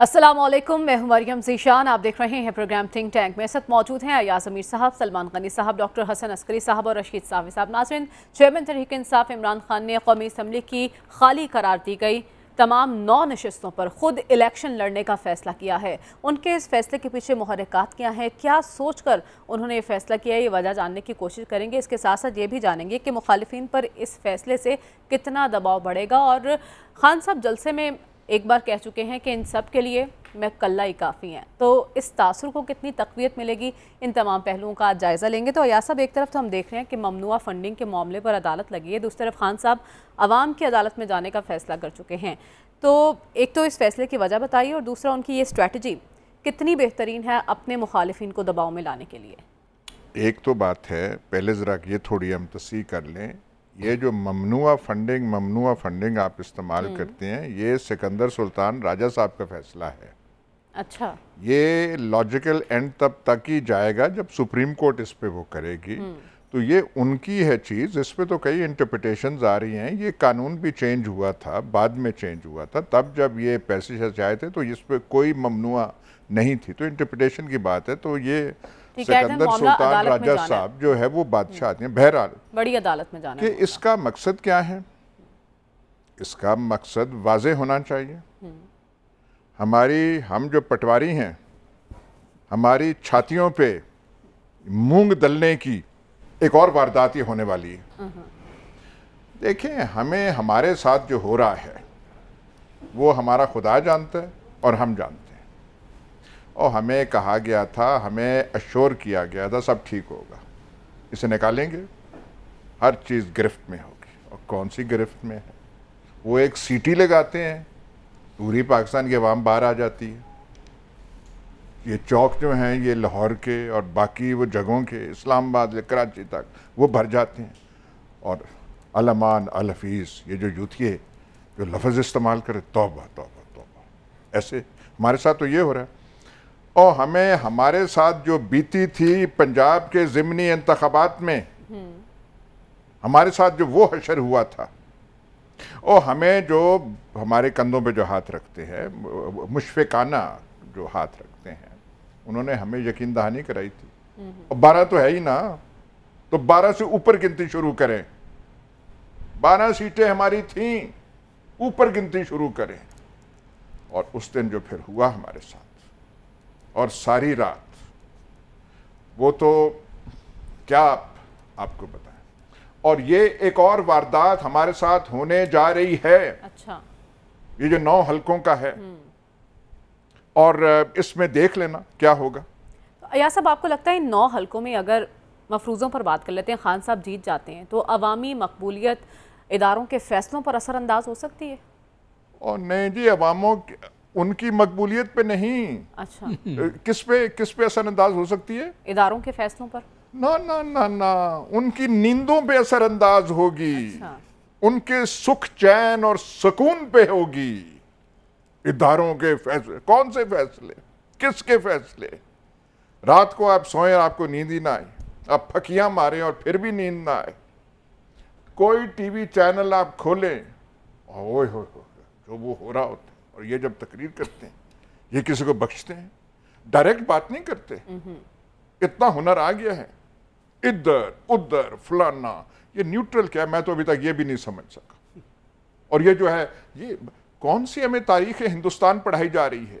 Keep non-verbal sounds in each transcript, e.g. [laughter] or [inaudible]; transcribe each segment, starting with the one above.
असलम मैं हूं मरियम जीशान आप देख रहे हैं प्रोग्राम थिंक टैंक मेरे साथ मौजूद हैं अयाज अमीर साहब सलमान गनी साहब डॉक्टर हसन अस्करी साहब और रशीद साहब साहब नाजरन चेयरमैन तहरीक इंसाफ इमरान खान ने कौमी असम्बली की खाली करार दी गई तमाम नौ नशस्तों पर खुद इलेक्शन लड़ने का फैसला किया है उनके इस फैसले के पीछे महरक़ात क्या हैं क्या सोच कर उन्होंने ये फैसला किया है ये वजह जानने की कोशिश करेंगे इसके साथ साथ ये भी जानेंगे कि मुखालफन पर इस फैसले से कितना दबाव बढ़ेगा और खान साहब जलसे में एक बार कह चुके हैं कि इन सब के लिए मैं कल्ला ही काफ़ी हैं तो इस तासर को कितनी तकवीत मिलेगी इन तमाम पहलुओं का आज जायज़ा लेंगे तो अया साहब एक तरफ तो हम देख रहे हैं कि ममनुआ फंडिंग के मामले पर अदालत लगी है दूसरी तरफ खान साहब आवाम की अदालत में जाने का फ़ैसला कर चुके हैं तो एक तो इस फैसले की वजह बताइए और दूसरा उनकी ये स्ट्रैटी कितनी बेहतरीन है अपने मुखालफन को दबाव में लाने के लिए एक तो बात है पहले ज़रा ये थोड़ी हम तस्ह कर लें ये जो ममनुआ फंडिंग ममनुआ फंडिंग आप इस्तेमाल हम्म। करते हैं ये सिकंदर सुल्तान राजा साहब का फैसला है अच्छा ये लॉजिकल एंड तब तक ही जाएगा जब सुप्रीम कोर्ट इस पर वो करेगी हम्म। तो ये उनकी है चीज़ इस पर तो कई इंटरप्रिटेशन आ रही हैं ये कानून भी चेंज हुआ था बाद में चेंज हुआ था तब जब ये पैसे आए थे तो इस पर कोई ममनुआ नहीं थी तो इंटरप्रिटेशन की बात है तो ये सिकंदर सुल्तान राजा साहब जो है वो बादशाह आते हैं बहरहाल बड़ी अदालत में जाना कि इसका मकसद क्या है इसका मकसद वाज होना चाहिए हम्म। हमारी हम जो पटवारी हैं हमारी छातियों पे मूंग दलने की एक और वारदात ही होने वाली है हम्म, हम्म। देखें हमें हमारे साथ जो हो रहा है वो हमारा खुदा जानता है और हम जानते हैं और हमें कहा गया था हमें अश्योर किया गया था सब ठीक होगा इसे निकालेंगे हर चीज़ गिरफ्त में होगी और कौन सी गिरफ्त में है वो एक सीटी लगाते हैं पूरी पाकिस्तान की आवाम बाहर आ जाती है ये चौक जो हैं ये लाहौर के और बाकी वो जगहों के इस्लामाबाद कराची तक वो भर जाते हैं और अलमान अलफीस ये जो यूथिए जो लफ्ज़ इस्तेमाल करे तोबा तोबा तोबा ऐसे हमारे साथ तो ये हो रहा है और हमें हमारे साथ जो बीती थी पंजाब के जिमनी इंतबात में हमारे साथ जो वो हशर हुआ था और हमें जो हमारे कंधों पे जो हाथ रखते हैं मुशफ़ाना जो हाथ रखते हैं उन्होंने हमें यकीन दहानी कराई थी और बारह तो है ही ना तो बारह से ऊपर गिनती शुरू करें बारह सीटें हमारी थीं ऊपर गिनती शुरू करें और उस दिन जो फिर हुआ हमारे साथ और सारी रात वो तो क्या आप, आपको बताएं और ये एक और वारदात हमारे साथ होने जा रही है अच्छा ये जो नौ हलकों का है हम्म। और इसमें देख लेना क्या होगा तो या साहब आपको लगता है नौ हलकों में अगर मफरूज़ों पर बात कर लेते हैं खान साहब जीत जाते हैं तो अवामी मकबूलियत इदारों के फैसलों पर असरअंदाज हो सकती है और नहीं जी अवामों उनकी मकबूलियत पे नहीं अच्छा [laughs] किस पे किस पे असरअंदाज हो सकती है इदारों के फैसलों पर ना ना ना ना उनकी नींदों पे असरअंदाज होगी अच्छा। उनके सुख चैन और सुकून पे होगी इदारों के फैसले कौन से फैसले किसके फैसले रात को आप सोए आपको नींद ही ना आए आप फकियां मारे और फिर भी नींद ना आए कोई टीवी चैनल आप खोलें ओए हो जो वो हो रहा होता और ये जब तकरीर करते हैं ये किसी को बख्शते हैं डायरेक्ट बात नहीं करते इतना हुनर आ गया है इधर उधर फलाना ये न्यूट्रल क्या है मैं तो अभी तक ये भी नहीं समझ सका और ये जो है ये कौन सी हमें तारीख हिंदुस्तान पढ़ाई जा रही है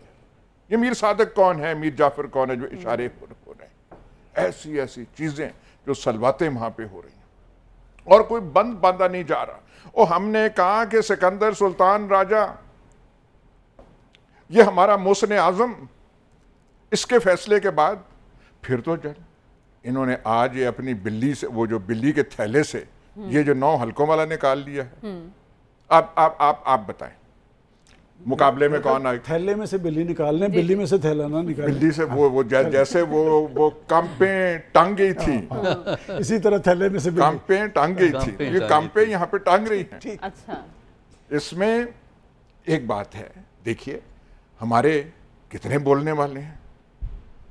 ये मीर सादक कौन है मीर जाफर कौन है जो इशारे हो रहे हैं ऐसी ऐसी चीज़ें जो सलवाते वहां पे हो रही हैं और कोई बंद बांधा नहीं जा रहा और हमने कहा कि सिकंदर सुल्तान राजा ये हमारा मोसन आज़म इसके फैसले के बाद फिर तो जल इन्होंने आज ये अपनी बिल्ली से वो जो बिल्ली के थैले से हम्म। ये जो नौ हलकों वाला निकाल लिया है हम्म। आप आप आप आप बताएं मुकाबले में कौन आए थैले में से बिल्ली निकालने बिल्ली में से थैला ना निकाल बिल्ली से वो वो जै, जैसे वो वो कंपे टांग गई हाँ, थी हाँ। इसी तरह थैले में से कंपे टांग गई थी ये कंपे यहाँ पे टांग रही है अच्छा। इसमें एक बात है देखिए हमारे कितने बोलने वाले हैं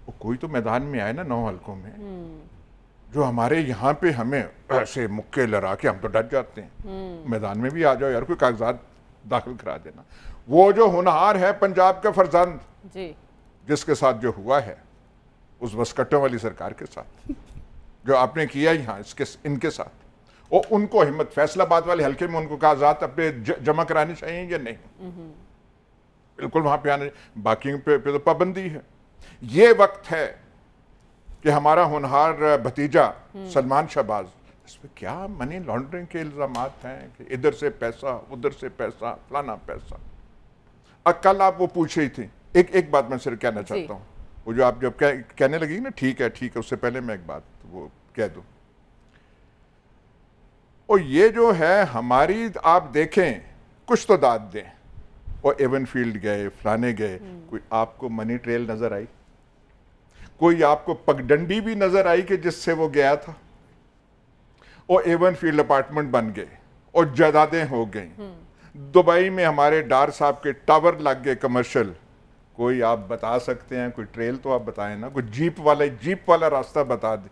वो कोई तो मैदान में आए ना नौ हल्कों में हम्म। जो हमारे यहाँ पे हमें ऐसे मुक्के लड़ा के हम तो डट जाते हैं हम्म। मैदान में भी आ जाओ यार कोई कागजात दाखिल करा देना वो जो होनहार है पंजाब का फरजंद जिसके साथ जो हुआ है उस बसकट्टों वाली सरकार के साथ जो आपने किया यहाँ इसके इनके साथ वो उनको हिम्मत फैसलाबाद वाले हल्के में उनको कागजात अपने जमा कराने चाहिए या नहीं हम्म। बिल्कुल वहां पे आने बाकी पे, पे तो पाबंदी है ये वक्त है कि हमारा होनहार भतीजा हम्म। सलमान शहबाज इसमें क्या मनी लॉन्ड्रिंग के इल्ज़ाम हैं कि इधर से पैसा उधर से पैसा फलाना पैसा अब कल आप वो पूछ रही थी एक एक बात मैं सिर्फ कहना चाहता हूँ वो जो आप जब कह, कहने लगी ना ठीक है ठीक है उससे पहले मैं एक बात वो कह दूँ और ये जो है हमारी आप देखें कुछ तो दाद दें और एवन फील्ड गए फलाने गए हम्म। कोई आपको मनी ट्रेल नज़र आई कोई आपको पगडंडी भी नज़र आई कि जिससे वो गया था और एवन फील्ड अपार्टमेंट बन गए और जायदादें हो गई हम्म। दुबई में हमारे डार साहब के टावर लग गए कमर्शियल कोई आप बता सकते हैं कोई ट्रेल तो आप बताएं ना कोई जीप वाला जीप वाला रास्ता बता दे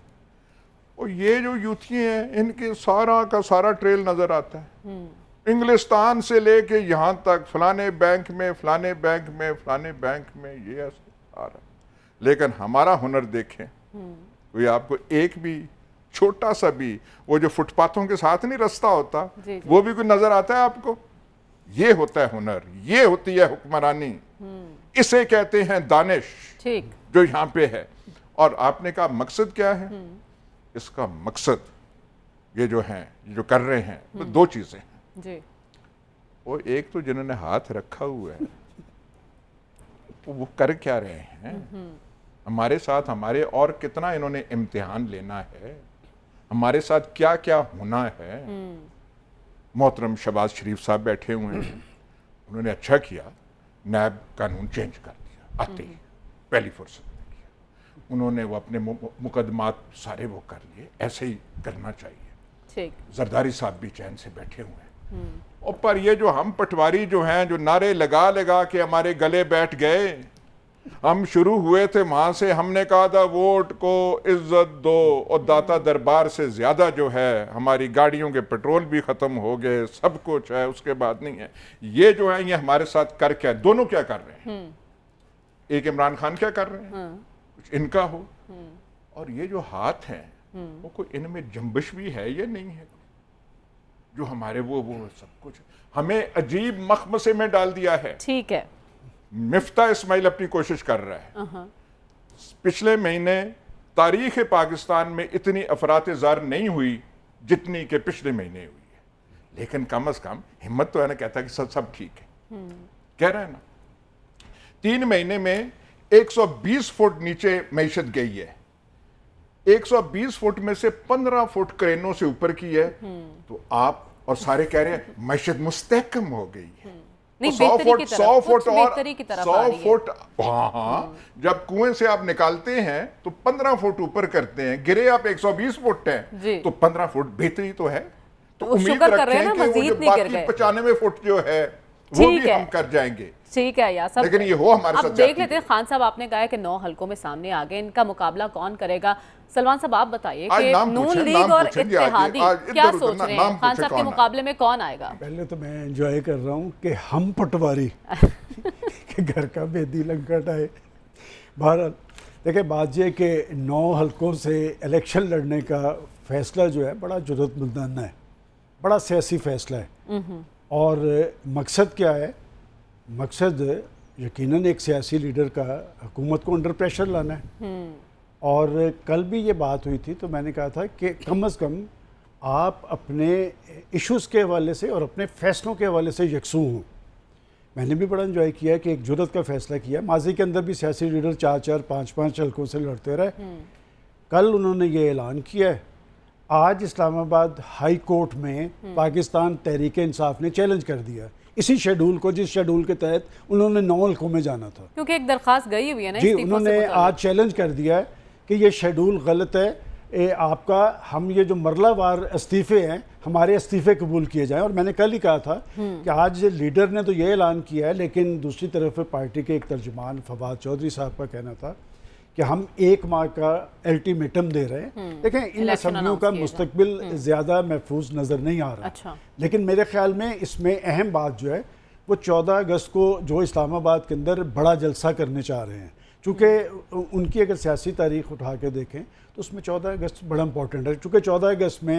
और ये जो यूथिए हैं इनके सारा का सारा ट्रेल नज़र आता है हम्म। इंग्लिस्तान से लेके यहां तक फलाने बैंक में फलाने बैंक में फलाने बैंक में ये आ रहा लेकिन हमारा हुनर देखें कोई हम्म। आपको एक भी छोटा सा भी वो जो फुटपाथों के साथ नहीं रास्ता होता जी जी। वो भी कोई नजर आता है आपको ये होता है हुनर ये होती है हुक्मरानी हम्म। इसे कहते हैं दानिश ठीक जो यहाँ पे है और आपने कहा मकसद क्या है हम्म। इसका मकसद ये जो है जो कर रहे हैं तो दो चीजें जी वो एक तो जिन्होंने हाथ रखा हुआ है वो कर क्या रहे हैं हम्म। हमारे साथ हमारे और कितना इन्होंने इम्तिहान लेना है हमारे साथ क्या क्या होना है हम्म। मोहतरम शबाज शरीफ साहब बैठे हुए हैं उन्होंने अच्छा किया नैब कानून चेंज कर दिया आते ही हम्म। पहली फुर्सत में किया उन्होंने वो अपने मुकदमात सारे वो कर लिए ऐसे ही करना चाहिए जरदारी साहब भी चैन से बैठे हुए हैं हम्म। और पर ये जो हम पटवारी जो हैं जो नारे लगा लगा के हमारे गले बैठ गए हम शुरू हुए थे वहां से हमने कहा था वोट को इज्जत दो और दाता दरबार से ज़्यादा जो है हमारी गाड़ियों के पेट्रोल भी ख़त्म हो गए सब कुछ है उसके बाद नहीं है ये जो है ये हमारे साथ कर क्या दोनों क्या कर रहे हैं हम्म। एक इमरान खान क्या कर रहे हैं हाँ। कुछ इनका हो हम्म। और ये जो हाथ हैं वो कोई इनमें जम्बिश भी है या नहीं है जो हमारे वो वो सब कुछ हमें अजीब मखमसे में डाल दिया है ठीक है मिफ्ता इस्माइल अपनी कोशिश कर रहा है पिछले महीने तारीख पाकिस्तान में इतनी अफरात जार नहीं हुई जितनी के पिछले महीने हुई है लेकिन कम अज कम हिम्मत तो है ना कहता है कि सब सब ठीक है हम्म। कह रहा है ना तीन महीने में 120 फुट नीचे मीशत गई है 120 फुट में से 15 फुट क्रेनों से ऊपर की है तो आप और सारे कह रहे हैं मस्जिद मुस्तकम हो गई है हम्म। तो सौ फुट सौ फुट और सौ फुट हाँ हाँ जब कुएं से आप निकालते हैं तो पंद्रह फुट ऊपर करते हैं गिरे आप एक सौ बीस फुट है तो पंद्रह फुट बेहतरी तो है तो उम्मीद बाकी पचानवे फुट जो है वो भी हम कर जाएंगे ठीक है या सब लेकिन ये हो हमारे साथ देख लेते हैं खान साहब आपने कहा कि नौ हलकों में सामने आ गए इनका मुकाबला कौन करेगा सलमान साहब आप बताइए कि नून लीग और इत्तेहादी क्या सोच रहे हैं खान साहब के मुकाबले में कौन आएगा पहले तो मैं एंजॉय कर रहा हूँ कि हम पटवारी [laughs] के घर का बेदी लंकट आए भारत देखिए बात यह कि नौ हलकों से इलेक्शन लड़ने का फैसला जो है बड़ा जरूरतमंदाना है बड़ा सियासी फैसला है और मकसद क्या है मकसद यकीनन एक सियासी लीडर का हुकूमत को अंडर प्रेशर लाना है हम्म। और कल भी ये बात हुई थी तो मैंने कहा था कि कम अज़ कम आप अपने इश्यूज़ के हवाले से और अपने फ़ैसलों के हवाले से यकसू हों मैंने भी बड़ा इन्जॉय किया कि एक जरूरत का फ़ैसला किया माजी के अंदर भी सियासी लीडर चार चार पाँच पाँच हल्कों से लड़ते रहे हम्म। कल उन्होंने ये ऐलान किया है आज इस्लामाबाद हाई कोर्ट में हम्म। पाकिस्तान तहरीक इंसाफ ने चैलेंज कर दिया इसी शेड्यूल को जिस शेड्यूल के तहत उन्होंने नौ हल्कों में जाना था क्योंकि एक दरख्वास्त गई हुई है ना जी उन्होंने आज चैलेंज कर दिया है कि ये शेड्यूल गलत है ए, आपका हम ये जो मरलावार इस्तीफ़े हैं हमारे इस्तीफ़े कबूल किए जाएं और मैंने कल ही कहा था हम्म। कि आज लीडर ने तो ये ऐलान किया है लेकिन दूसरी तरफ पार्टी के एक तर्जुमान फवाद चौधरी साहब का कहना था कि हम एक माह का अल्टीमेटम दे रहे हैं हम्म। देखें इन असम्बलियों का मुस्तबिल हम्म। ज़्यादा महफूज नज़र नहीं आ रहा अच्छा। लेकिन मेरे ख्याल में इसमें अहम बात जो है वो चौदह अगस्त को जो इस्लामाबाद के अंदर बड़ा जलसा करने चाह रहे हैं चूँकि उनकी अगर सियासी तारीख उठा के देखें तो उसमें चौदह अगस्त बड़ा इंपॉर्टेंट है चूँकि चौदह अगस्त में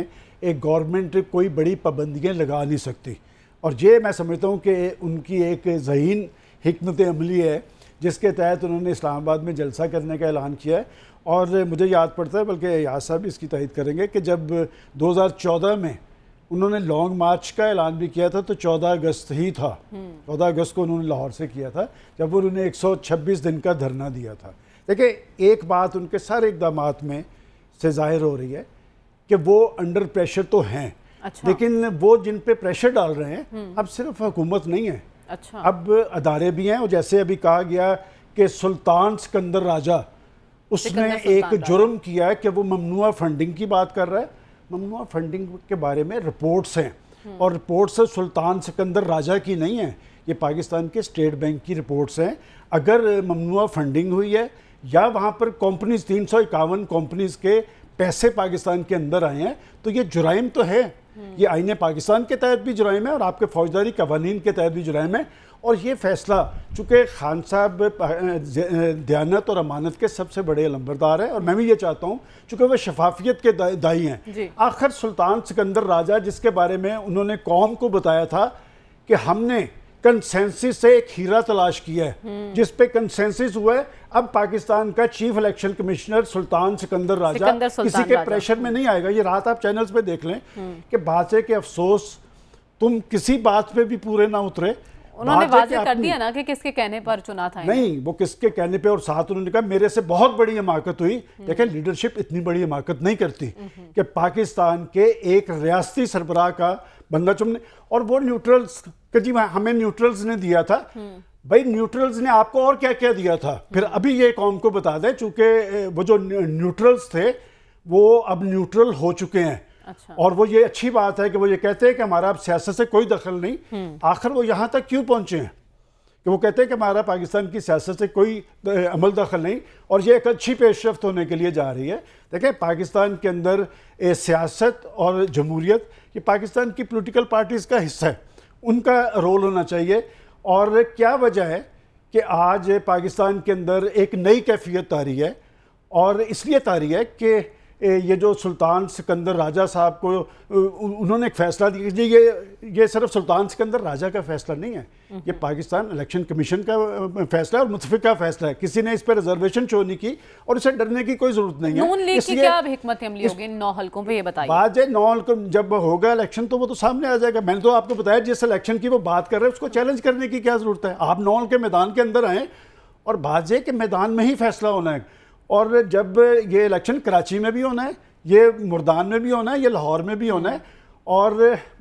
एक गवर्नमेंट कोई बड़ी पाबंदियाँ लगा नहीं सकती और ये मैं समझता हूँ कि उनकी एक जहीन हमत अमली है जिसके तहत उन्होंने इस्लामाबाद में जलसा करने का ऐलान किया है और मुझे याद पड़ता है बल्कि याद साहब इसकी तहद करेंगे कि जब चौदह में उन्होंने लॉन्ग मार्च का ऐलान भी किया था तो 14 अगस्त ही था 14 हम्म। अगस्त को उन्होंने लाहौर से किया था जब उन्होंने 126 दिन का धरना दिया था देखिए एक बात उनके सारे इकदाम में से जाहिर हो रही है कि वो अंडर प्रेशर तो हैं अच्छा। लेकिन वो जिन पे प्रेशर डाल रहे हैं हम्म। अब सिर्फ हुकूमत नहीं है अच्छा। अब अदारे भी हैं और जैसे अभी कहा गया कि सुल्तान सिकंदर राजा उसने एक जुर्म किया है कि वो ममनुआ फंडिंग की बात कर रहा है ममनुआ फंडिंग के बारे में रिपोर्ट्स हैं और रिपोर्ट्स सुल्तान सिकंदर राजा की नहीं है ये पाकिस्तान के स्टेट बैंक की रिपोर्ट्स हैं अगर ममनुआ फंडिंग हुई है या वहाँ पर कंपनीज तीन सौ इक्यावन कंपनीज के पैसे पाकिस्तान के अंदर आए हैं तो ये जुराइम तो है ये आईने पाकिस्तान के तहत भी जुराइम है और आपके फौजदारी कवानीन के तहत भी जुराइम है और ये फैसला चूँकि खान साहब दयानत और अमानत के सबसे बड़े लंबरदार हैं और मैं भी ये चाहता हूँ चूँकि वह शफाफियत के दाई हैं आखिर सुल्तान सिकंदर राजा जिसके बारे में उन्होंने कौम को बताया था कि हमने कंसेंसिस से एक हीरा तलाश किया है हम्म। जिस पे कंसेंसिस हुआ है अब पाकिस्तान का chief election commissioner Sultan Sikandar Raja Sikandar किसी के प्रेशर में नहीं आएगा ये रात आप चैनल्स पे देख लें हम्म। कि बातें के अफसोस तुम किसी बात पे भी पूरे ना उतरे उन्होंने वाजह कर दिया ना कि किसके कहने पर चुना था नहीं वो किसके कहने पे और साथ उन्होंने कहा मेरे से बहुत बड़ी हिमाकत हुई लेकिन लीडरशिप इतनी बड़ी हिमाकत नहीं करती कि पाकिस्तान के एक रियाती सरबराह का बंदा चुमने और वो न्यूट्रल्स का जी हमें न्यूट्रल्स ने दिया था भाई न्यूट्रल्स ने आपको और क्या क्या दिया था फिर अभी ये कौम को बता दें चूंकि वो जो न्यूट्रल्स थे वो अब न्यूट्रल हो चुके हैं अच्छा। और वो ये अच्छी बात है कि वो ये कहते हैं कि हमारा अब सियासत से कोई दखल नहीं हम्म। आखिर वो यहाँ तक क्यों पहुँचे हैं कि वो कहते हैं कि हमारा पाकिस्तान की सियासत से कोई अमल दखल नहीं और ये एक अच्छी पेशरफ तो होने के लिए जा रही है देखें पाकिस्तान के अंदर सियासत और जमहूरियत ये पाकिस्तान की पोलिटिकल पार्टीज़ का हिस्सा है उनका रोल होना चाहिए और क्या वजह है कि आज पाकिस्तान के अंदर एक नई कैफियत आ रही है और इसलिए तारी है कि ये जो सुल्तान सिकंदर राजा साहब को उन्होंने एक फैसला दिया ये ये सिर्फ सुल्तान सिकंदर राजा का फैसला नहीं है ये हम्म। पाकिस्तान इलेक्शन कमीशन का फैसला और का फैसला है किसी ने इस पर रिजर्वेशन शो नहीं की और इसे डरने की कोई जरूरत नहीं है इसलिए नौ हल्कों पर बात है नौ हल्कों जब होगा इलेक्शन तो वो तो सामने आ जाएगा मैंने तो आपको बताया जिस इलेक्शन की वो बात कर रहे हैं उसको चैलेंज करने की क्या जरूरत है आप नौ हल्के मैदान के अंदर आए और बाजे के मैदान में ही फैसला होना है और जब ये इलेक्शन कराची में भी होना है ये मुर्दान में भी होना है ये लाहौर में भी होना है और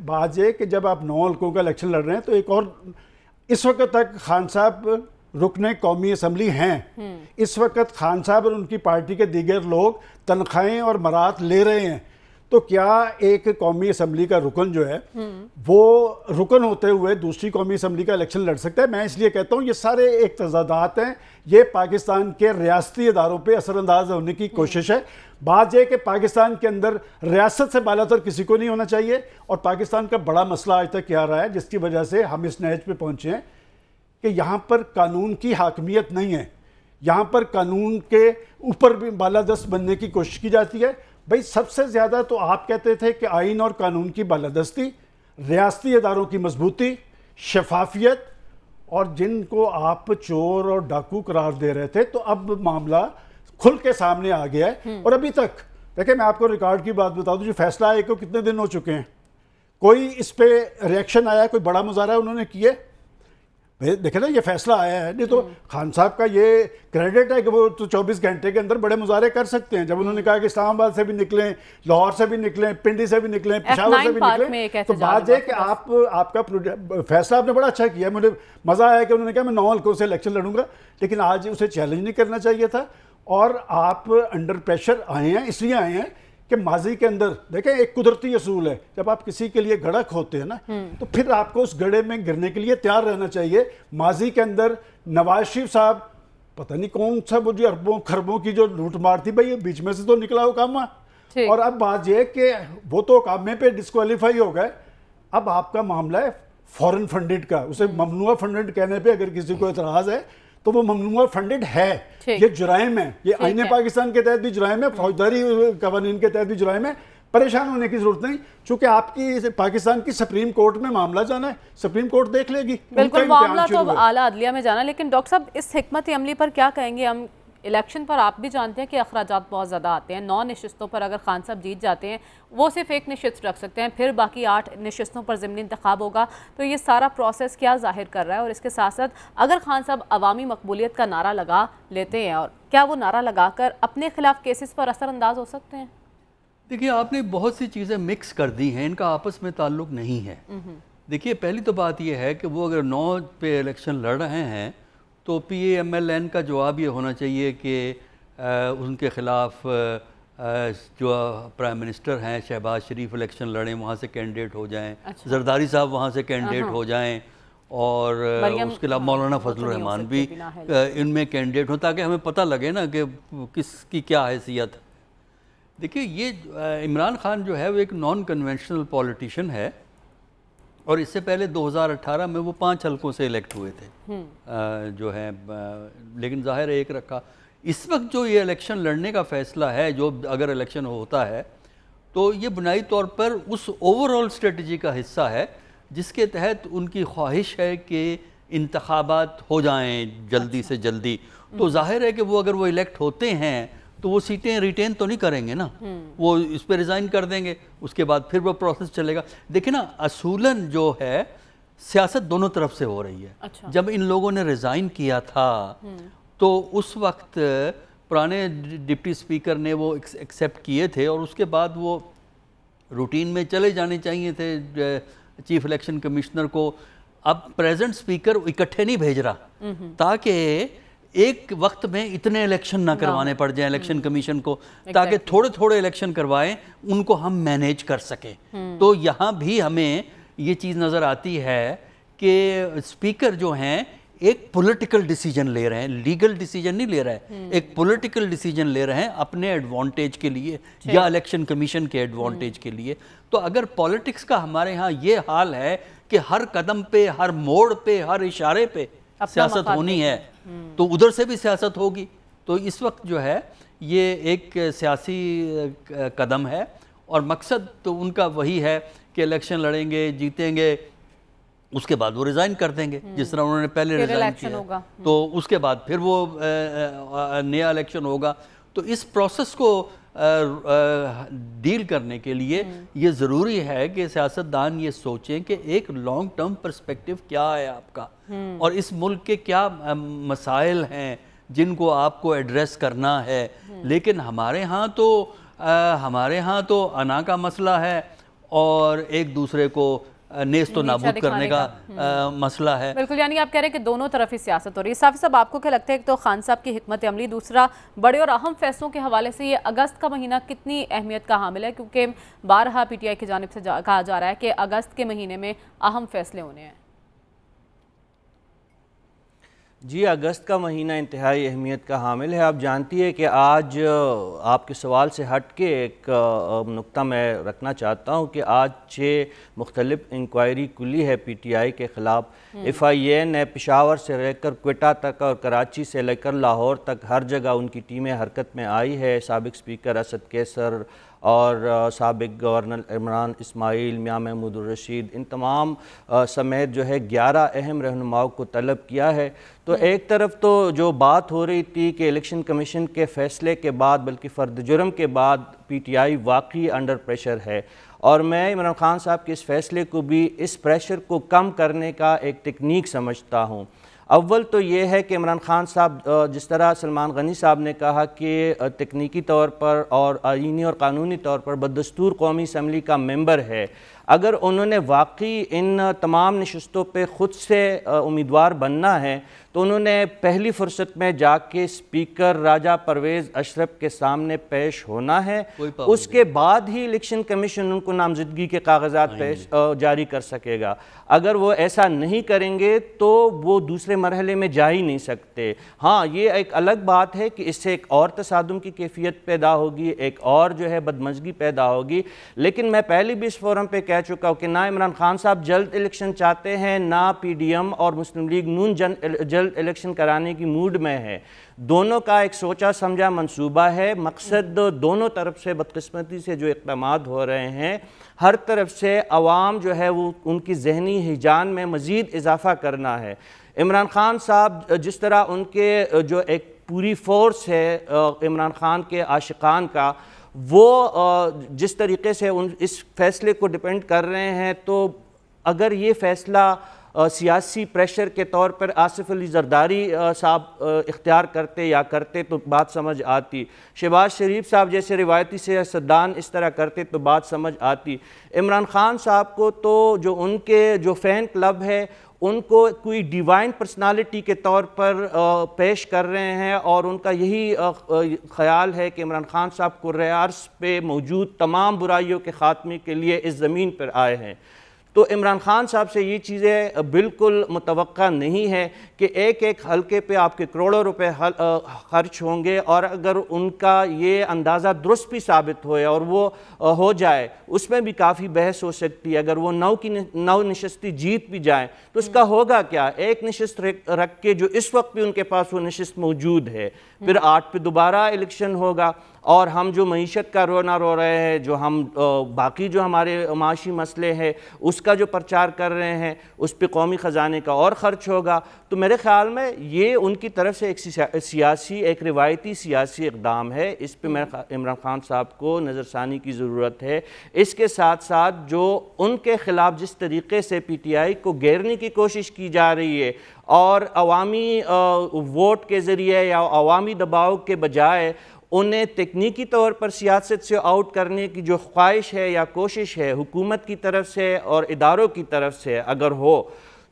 बात यह कि जब आप नौ हल्कों का इलेक्शन लड़ रहे हैं तो एक और इस वक्त तक खान साहब रुकने कौमी असम्बली हैं हम्म। इस वक्त खान साहब और उनकी पार्टी के दीगर लोग तनख्वाहें और मरात ले रहे हैं तो क्या एक कौमी असम्बली का रुकन जो है वो रुकन होते हुए दूसरी कौमी असम्बली का इलेक्शन लड़ सकता है मैं इसलिए कहता हूँ ये सारे एक तजादात हैं ये पाकिस्तान के रियाती इदारों पर असरानंदाज होने की कोशिश है बात यह कि पाकिस्तान के अंदर रियासत से बालातर किसी को नहीं होना चाहिए और पाकिस्तान का बड़ा मसला आज तक क्या रहा है जिसकी वजह से हम इस नहज पर पहुँचे हैं कि यहाँ पर कानून की हाकमियत नहीं है यहाँ पर कानून के ऊपर भी बालादस्त बनने की कोशिश की जाती है भाई सबसे ज़्यादा तो आप कहते थे कि आइन और कानून की बालादस्ती रियाती इदारों की मजबूती शफाफियत और जिनको आप चोर और डाकू करार दे रहे थे तो अब मामला खुल के सामने आ गया है हम्म। और अभी तक देखिए मैं आपको रिकॉर्ड की बात बता दूं जो फैसला आए को कितने दिन हो चुके हैं कोई इस पर रिएक्शन आया कोई बड़ा मुजाह उन्होंने किया देखे ना ये फैसला आया है नहीं तो हम्म। खान साहब का ये क्रेडिट है कि वो तो 24 घंटे के अंदर बड़े मुजाहरे कर सकते हैं जब उन्होंने कहा कि इस्लामाबाद से भी निकलें लाहौर से भी निकलें पिंडी से भी निकलें पिशावर से भी निकलें तो बात है कि आप आपका फैसला आपने बड़ा अच्छा किया मुझे मज़ा आया कि उन्होंने कहा मैं नौ हल्कों से इलेक्शन लड़ूंगा लेकिन आज उसे चैलेंज नहीं करना चाहिए था और आप अंडर प्रेशर आए हैं इसलिए आए हैं कि माजी के अंदर देखें एक कुदरती असूल है जब आप किसी के लिए गड़क होते हैं ना हम्म। तो फिर आपको उस गड़े में गिरने के लिए तैयार रहना चाहिए माजी के अंदर नवाज शरीफ साहब पता नहीं कौन सा वो जो अरबों खरबों की जो लूट मार थी भाई ये बीच में से तो निकला ओकामा और अब बात यह कि वो तो ओकामे पे डिस्कालीफाई हो गए अब आपका मामला है फॉरेन फंडेड का उसे हम्म। ममनुआ फंडेड कहने पे अगर किसी को एतराज़ है तो वो ममनुआ फंडेड है ये जुराय है ये आईन पाकिस्तान के तहत भी जुराय है फौजदारी कवानीन के तहत भी जुराइम है परेशान होने की जरूरत नहीं चूंकि आपकी पाकिस्तान की सुप्रीम कोर्ट में मामला जाना है सुप्रीम कोर्ट देख लेगी बिल्कुल मामला तो आला अदलिया में जाना लेकिन डॉक्टर साहब इस हमत अमली पर क्या कहेंगे हम इलेक्शन पर आप भी जानते हैं कि अखराज बहुत ज़्यादा आते हैं नौ नशस्तों पर अगर खान साहब जीत जाते हैं वो सिर्फ एक नशस्त रख सकते हैं फिर बाकी आठ नशस्तों पर ज़मनी इंतखब होगा तो ये सारा प्रोसेस क्या जाहिर कर रहा है और इसके साथ साथ अगर खान साहब अवामी मकबूलीत का नारा लगा लेते हैं और क्या वो नारा कर अपने खिलाफ केसेस पर असरअंदाज हो सकते हैं देखिए आपने बहुत सी चीज़ें मिक्स कर दी हैं इनका आपस में ताल्लुक नहीं है हम्म, हम्म। देखिए पहली तो बात यह है कि वो अगर नौ पे इलेक्शन लड़ रहे हैं तो पी एम एल एन का जवाब ये होना चाहिए कि उनके ख़िलाफ़ जो प्राइम मिनिस्टर हैं शहबाज शरीफ इलेक्शन लड़ें वहाँ से कैंडिडेट हो जाएं अच्छा। जरदारी साहब वहाँ से कैंडिडेट हाँ, हाँ। हो जाएं और उसके अलावा हाँ, मौलाना तो फजल रहमान भी इनमें कैंडिडेट हों ताकि हमें पता लगे ना कि किसकी क्या हैसियत देखिए ये इमरान खान जो है वो एक नॉन कन्वेंशनल पॉलिटिशन है और इससे पहले 2018 में वो पांच हलकों से इलेक्ट हुए थे हम्म। आ, जो है आ, लेकिन जाहिर है एक रखा इस वक्त जो ये इलेक्शन लड़ने का फैसला है जो अगर इलेक्शन होता है तो ये बुनाई तौर पर उस ओवरऑल स्ट्रेटजी का हिस्सा है जिसके तहत उनकी ख्वाहिश है कि इंतबात हो जाएं जल्दी अच्छा। से जल्दी तो जाहिर है कि वो अगर वो इलेक्ट होते हैं तो वो सीटें रिटेन तो नहीं करेंगे ना हम्म। वो इस पर रिज़ाइन कर देंगे उसके बाद फिर वो प्रोसेस चलेगा देखिए ना असूलन जो है सियासत दोनों तरफ से हो रही है अच्छा। जब इन लोगों ने रिज़ाइन किया था हम्म। तो उस वक्त पुराने डिप्टी स्पीकर ने वो एक्सेप्ट किए थे और उसके बाद वो रूटीन में चले जाने चाहिए थे चीफ इलेक्शन कमिश्नर को अब प्रेजेंट स्पीकर इकट्ठे नहीं भेज रहा हम्म। ताकि एक वक्त में इतने इलेक्शन ना हाँ। करवाने पड़ जाए इलेक्शन कमीशन को ताकि थोड़े थोड़े इलेक्शन करवाएं उनको हम मैनेज कर सकें हम्म। तो यहाँ भी हमें ये चीज़ नज़र आती है कि स्पीकर जो हैं एक पॉलिटिकल डिसीजन ले रहे हैं लीगल डिसीजन नहीं ले रहे हैं हम्म। एक पॉलिटिकल डिसीजन ले रहे हैं अपने एडवांटेज के लिए या इलेक्शन कमीशन के एडवांटेज हम्म। के लिए तो अगर पॉलिटिक्स का हमारे यहाँ ये हाल है कि हर कदम पे हर मोड़ पे हर इशारे पे सियासत होनी है तो उधर से भी सियासत होगी तो इस वक्त जो है ये एक सियासी कदम है और मकसद तो उनका वही है कि इलेक्शन लड़ेंगे जीतेंगे उसके बाद वो रिज़ाइन कर देंगे हम्म। जिस तरह उन्होंने पहले रिज़ाइन किया हम्म। तो उसके बाद फिर वो नया इलेक्शन होगा तो इस प्रोसेस को डील करने के लिए हम्म। ये ज़रूरी है कि सियासतदान ये सोचें कि एक लॉन्ग टर्म परस्पेक्टिव क्या है आपका हम्म। और इस मुल्क के क्या मसाइल हैं जिनको आपको एड्रेस करना है हम्म। लेकिन हमारे यहाँ तो आ, हमारे यहाँ तो अना का मसला है और एक दूसरे को नेस्त तो नाबूद अच्छा करने का, आ, हम्म। मसला है बिल्कुल यानी आप कह रहे हैं कि दोनों तरफ ही सियासत हो रही है साफी साहब आपको क्या लगता है एक तो खान साहब की हमत अमली दूसरा बड़े और अहम फैसलों के हवाले से ये अगस्त का महीना कितनी अहमियत का हामिल है क्योंकि बारहा पी टी आई की जानब से कहा जा रहा है कि अगस्त के महीने में अहम फैसले होने हैं जी अगस्त का महीना इंतहाई अहमियत का हामिल है आप जानती है कि आज आपके सवाल से हट के एक नुक्ता मैं रखना चाहता हूँ कि आज छः मुख्तलिफ इंक्वायरी खुली है पी टी आई के ख़िलाफ़ हम्म। एफ आई ए ने पेशावर से लेकर कोटा तक और कराची से लेकर लाहौर तक हर जगह उनकी टीमें हरकत में आई है सबक स्पीकर असद केसर और सबक गवर्नर इमरान इसमाइल मियाँ महमूद रशीद इन तमाम समेत जो है ग्यारह अहम रहनुमाओं को तलब किया है तो एक तरफ तो जो बात हो रही थी कि इलेक्शन कमीशन के फ़ैसले के बाद बल्कि फ़र्द जुर्म के बाद पी टी आई वाकई अंडर प्रेशर है और मैं इमरान खान साहब के इस फ़ैसले को भी इस प्रेशर को कम करने का एक तकनीक समझता हूँ अव्वल तो ये है कि इमरान खान साहब जिस तरह सलमान गनी साहब ने कहा कि तकनीकी तौर पर और आइनी और कानूनी तौर पर बदस्तूर कौमी असम्बली का मेम्बर है अगर उन्होंने वाकई इन तमाम नशस्तों पर ख़ुद से उम्मीदवार बनना है तो उन्होंने पहली फुर्सत में जाके स्पीकर राजा परवेज़ अशरफ के सामने पेश होना है उसके बाद ही इलेक्शन कमीशन उनको नामजदगी के कागजात पेश जारी कर सकेगा अगर वो ऐसा नहीं करेंगे तो वो दूसरे मरहले में जा ही नहीं सकते हाँ ये एक अलग बात है कि इससे एक और तसादम की कैफियत पैदा होगी एक और जो है बदमजगी पैदा होगी लेकिन मैं पहले भी इस फोरम पर कह चुका हूँ कि ना इमरान खान साहब जल्द इलेक्शन चाहते हैं ना पीडीएम और मुस्लिम लीग नून जन जल्द इलेक्शन कराने की मूड में है दोनों का एक सोचा समझा मंसूबा है मकसद दोनों तरफ से बदकस्मती से जो इकदाम हो रहे हैं हर तरफ से आवाम जो है वो उनकी जहनी हिजान में मज़ीद इजाफा करना है इमरान खान साहब जिस तरह उनके जो एक पूरी फोर्स है इमरान खान के आशिकान का वो जिस तरीके से उन इस फैसले को डिपेंड कर रहे हैं तो अगर ये फ़ैसला सियासी प्रेशर के तौर पर आसिफ अली जरदारी साहब इख्तियार करते या करते तो बात समझ आती शहबाज शरीफ साहब जैसे रिवायती सियासतदान इस तरह करते तो बात समझ आती इमरान खान साहब को तो जो उनके जो फ़ैन क्लब है उनको कोई डिवाइन पर्सनालिटी के तौर पर पेश कर रहे हैं और उनका यही ख्याल है कि इमरान खान साहब कुर्रस पे मौजूद तमाम बुराइयों के ख़ात्मे के लिए इस ज़मीन पर आए हैं तो इमरान खान साहब से ये चीज़ें बिल्कुल मुतव नहीं है कि एक एक हल्के पे आपके करोड़ों रुपए खर्च होंगे और अगर उनका ये अंदाज़ा दुरुस्त भी साबित होए और वो हो जाए उसमें भी काफ़ी बहस हो सकती है अगर वो नौ की नौ नशस्ती जीत भी जाए तो उसका हम्म। होगा क्या एक नशस्त रख के जो इस वक्त भी उनके पास वो नशस्त मौजूद है फिर हम्म। आठ पे दोबारा इलेक्शन होगा और हम जो मीशत का रोना रो रहे हैं जो हम बाकी जो हमारे माशी मसले हैं उसका जो प्रचार कर रहे हैं उस पर कौमी ख़जाने का और ख़र्च होगा तो मेरे ख्याल में ये उनकी तरफ से एक सियासी एक रिवायती सियासी इकदाम है इस पर मेरे इमरान खान साहब को नज़रसानी की ज़रूरत है इसके साथ साथ जो उनके ख़िलाफ़ जिस तरीके से पी टी आई को घेरने की कोशिश की जा रही है और अवामी वोट के ज़रिए या अवामी दबाव के बजाय उन्हें तकनीकी तौर पर सियासत से आउट करने की जो ख्वाहिश है या कोशिश है हुकूमत की तरफ से और इदारों की तरफ से अगर हो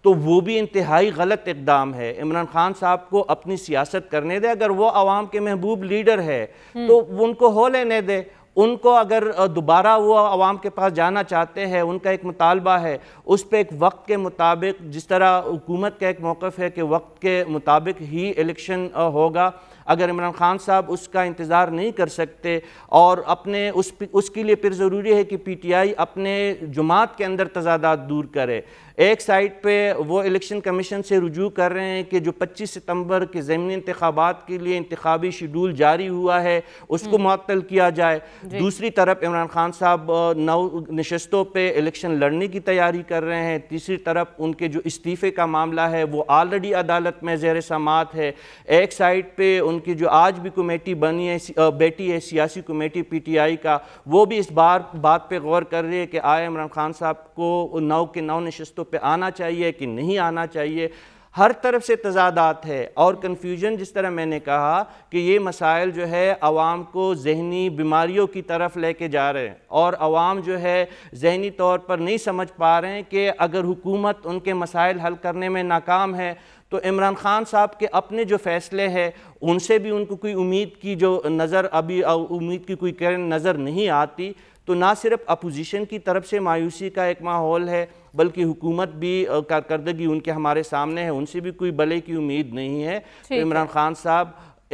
तो वो भी इंतहाई गलत इकदाम है इमरान खान साहब को अपनी सियासत करने दे अगर वो आवाम के महबूब लीडर है हम्म। तो उनको हो लेने दे उनको अगर दोबारा वो आवाम के पास जाना चाहते हैं उनका एक मुतालबा है उस पर एक वक्त के मुताबिक जिस तरह हुकूमत का एक मौक़ है कि वक्त के मुताबिक ही इलेक्शन होगा अगर इमरान खान साहब उसका इंतज़ार नहीं कर सकते और अपने उस उसके लिए फिर ज़रूरी है कि पी टी आई अपने जमात के अंदर तजादात दूर करे एक साइड पे वो इलेक्शन कमीशन से रुजू कर रहे हैं कि जो 25 सितंबर के ज़मीनी इंतबात के लिए इंतबी शेड्यूल जारी हुआ है उसको मअतल हम्म। किया जाए दूसरी तरफ इमरान खान साहब नौ नशस्तों पर इलेक्शन लड़ने की तैयारी कर रहे हैं तीसरी तरफ उनके जो इस्तीफ़े का मामला है वो ऑलरेडी अदालत में जेर समात है एक साइड पर उन उनकी जो आज भी कमेटी बनी है बेटी है सियासी कमेटी पीटीआई का वो भी इस बार बात पे गौर कर रही है कि आए इमरान खान साहब को नौ के नौ नशस्तों पर आना चाहिए कि नहीं आना चाहिए हर तरफ से तजादात है और कन्फ्यूजन जिस तरह मैंने कहा कि ये मसाइल जो है आवाम को जहनी बीमारियों की तरफ लेके जा रहे हैं और आवाम जो है जहनी तौर पर नहीं समझ पा रहे हैं कि अगर हुकूमत उनके मसाइल हल करने में नाकाम है तो इमरान खान साहब के अपने जो फैसले हैं उनसे भी उनको कोई उम्मीद की जो नज़र अभी उम्मीद की कोई किरण नज़र नहीं आती तो ना सिर्फ अपोजिशन की तरफ से मायूसी का एक माहौल है बल्कि हुकूमत भी कारकर्दगी उनके हमारे सामने है उनसे भी कोई भले की उम्मीद नहीं है तो इमरान खान साहब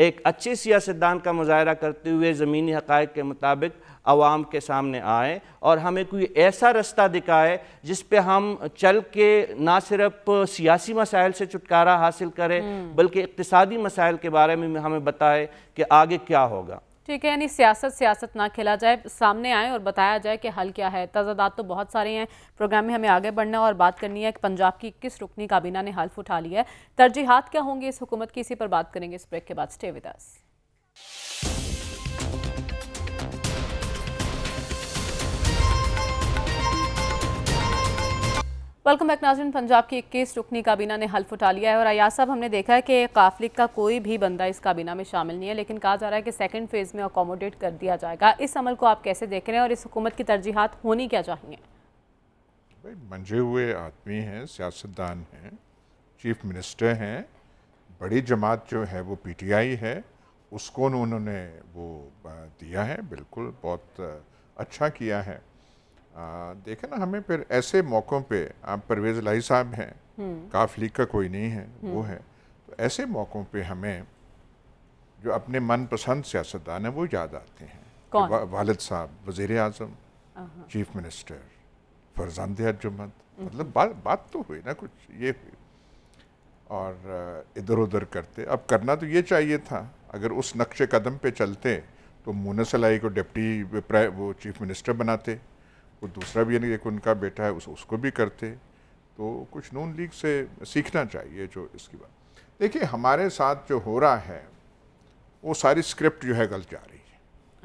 एक अच्छे सियासतदान का मुजाहरा करते हुए ज़मीनी हक़ के मुताबिक आवाम के सामने आए और हमें कोई ऐसा रास्ता दिखाए जिस पे हम चल के ना सिर्फ सियासी मसाइल से छुटकारा हासिल करें हम्म। बल्कि इकतसादी मसाइल के बारे में हमें बताए कि आगे क्या होगा ठीक है यानी सियासत सियासत ना खेला जाए सामने आए और बताया जाए कि हल क्या है तजादात तो बहुत सारे हैं प्रोग्राम में हमें आगे बढ़ना और बात करनी है कि पंजाब की किस रुकनी काबीना ने हल्फ उठा लिया है तरजीहत क्या होंगी इस हुकूमत की इसी पर बात करेंगे इस ब्रेक के बाद स्टे विद वेलकम बैक नाजरन पंजाब की इक्कीस रुकनी काबीना ने हल्फ उठा लिया है और अयाज साहब हमने देखा है कि काफलिक का कोई भी बंदा इस काबीना में शामिल नहीं है लेकिन कहा जा रहा है कि सेकेंड फेज़ में अकोमोडेट कर दिया जाएगा इस अमल को आप कैसे देख रहे हैं और इस हुकूमत की तरजीहत होनी क्या चाहिए भाई मंजे हुए आदमी हैं सियासतदान हैं चीफ मिनिस्टर हैं बड़ी जमात जो है वो पीटीआई है उसको उन्होंने वो दिया है बिल्कुल बहुत अच्छा किया है देखे ना हमें फिर ऐसे मौक़ों पे आप परवेज़ लाही साहब हैं हम्म। काफ लीग का कोई नहीं है हम्म। वो है तो ऐसे मौक़ों पे हमें जो अपने मनपसंद सियासतदान हैं वो याद आते हैं वा, वालद साहब वज़ी अजम चीफ मिनिस्टर फरजानद अर्जुमंद हम्म। मतलब बा, बात तो हुई ना कुछ ये हुई और इधर उधर करते अब करना तो ये चाहिए था अगर उस नक्शे कदम पे चलते तो मोनस अलाई को डिप्टी वो चीफ मिनिस्टर बनाते वो दूसरा भी यानी एक उनका बेटा है उस, उसको भी करते तो कुछ नून लीग से सीखना चाहिए जो इसकी बात देखिए हमारे साथ जो हो रहा है वो सारी स्क्रिप्ट जो है गलत जा रही है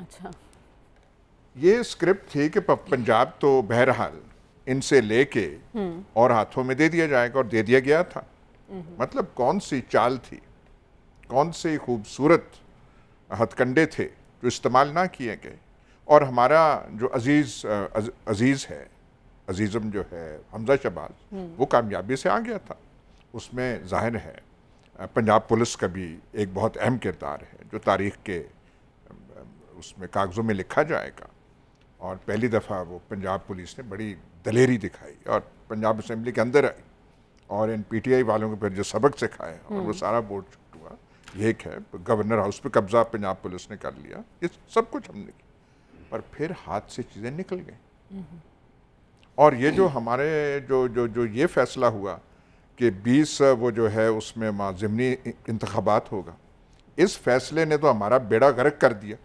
अच्छा ये स्क्रिप्ट थी कि पंजाब तो बहरहाल इनसे लेके हम्म। और हाथों में दे दिया जाएगा और दे दिया गया था हम्म। मतलब कौन सी चाल थी कौन से खूबसूरत हथकंडे थे जो इस्तेमाल ना किए गए और हमारा जो अजीज़ अज, अजीज़ है अजीज़म जो है हमजा शबाज हम्म। वो कामयाबी से आ गया था उसमें जाहिर है पंजाब पुलिस का भी एक बहुत अहम किरदार है जो तारीख के उसमें कागज़ों में लिखा जाएगा और पहली दफ़ा वो पंजाब पुलिस ने बड़ी दलेरी दिखाई और पंजाब असम्बली के अंदर आई और इन पीटीआई वालों को फिर जो सबक सिखाए और वो हम्म। सारा बोर्ड छुट हुआ ये एक है गवर्नर हाउस पे कब्ज़ा पंजाब पुलिस ने कर लिया ये सब कुछ हमने किया पर फिर हाथ से चीज़ें निकल गई और ये जो हमारे जो जो जो ये फैसला हुआ कि 20 वो जो है उसमें माजमनी इंतबात होगा इस फैसले ने तो हमारा बेड़ा गर्क कर दिया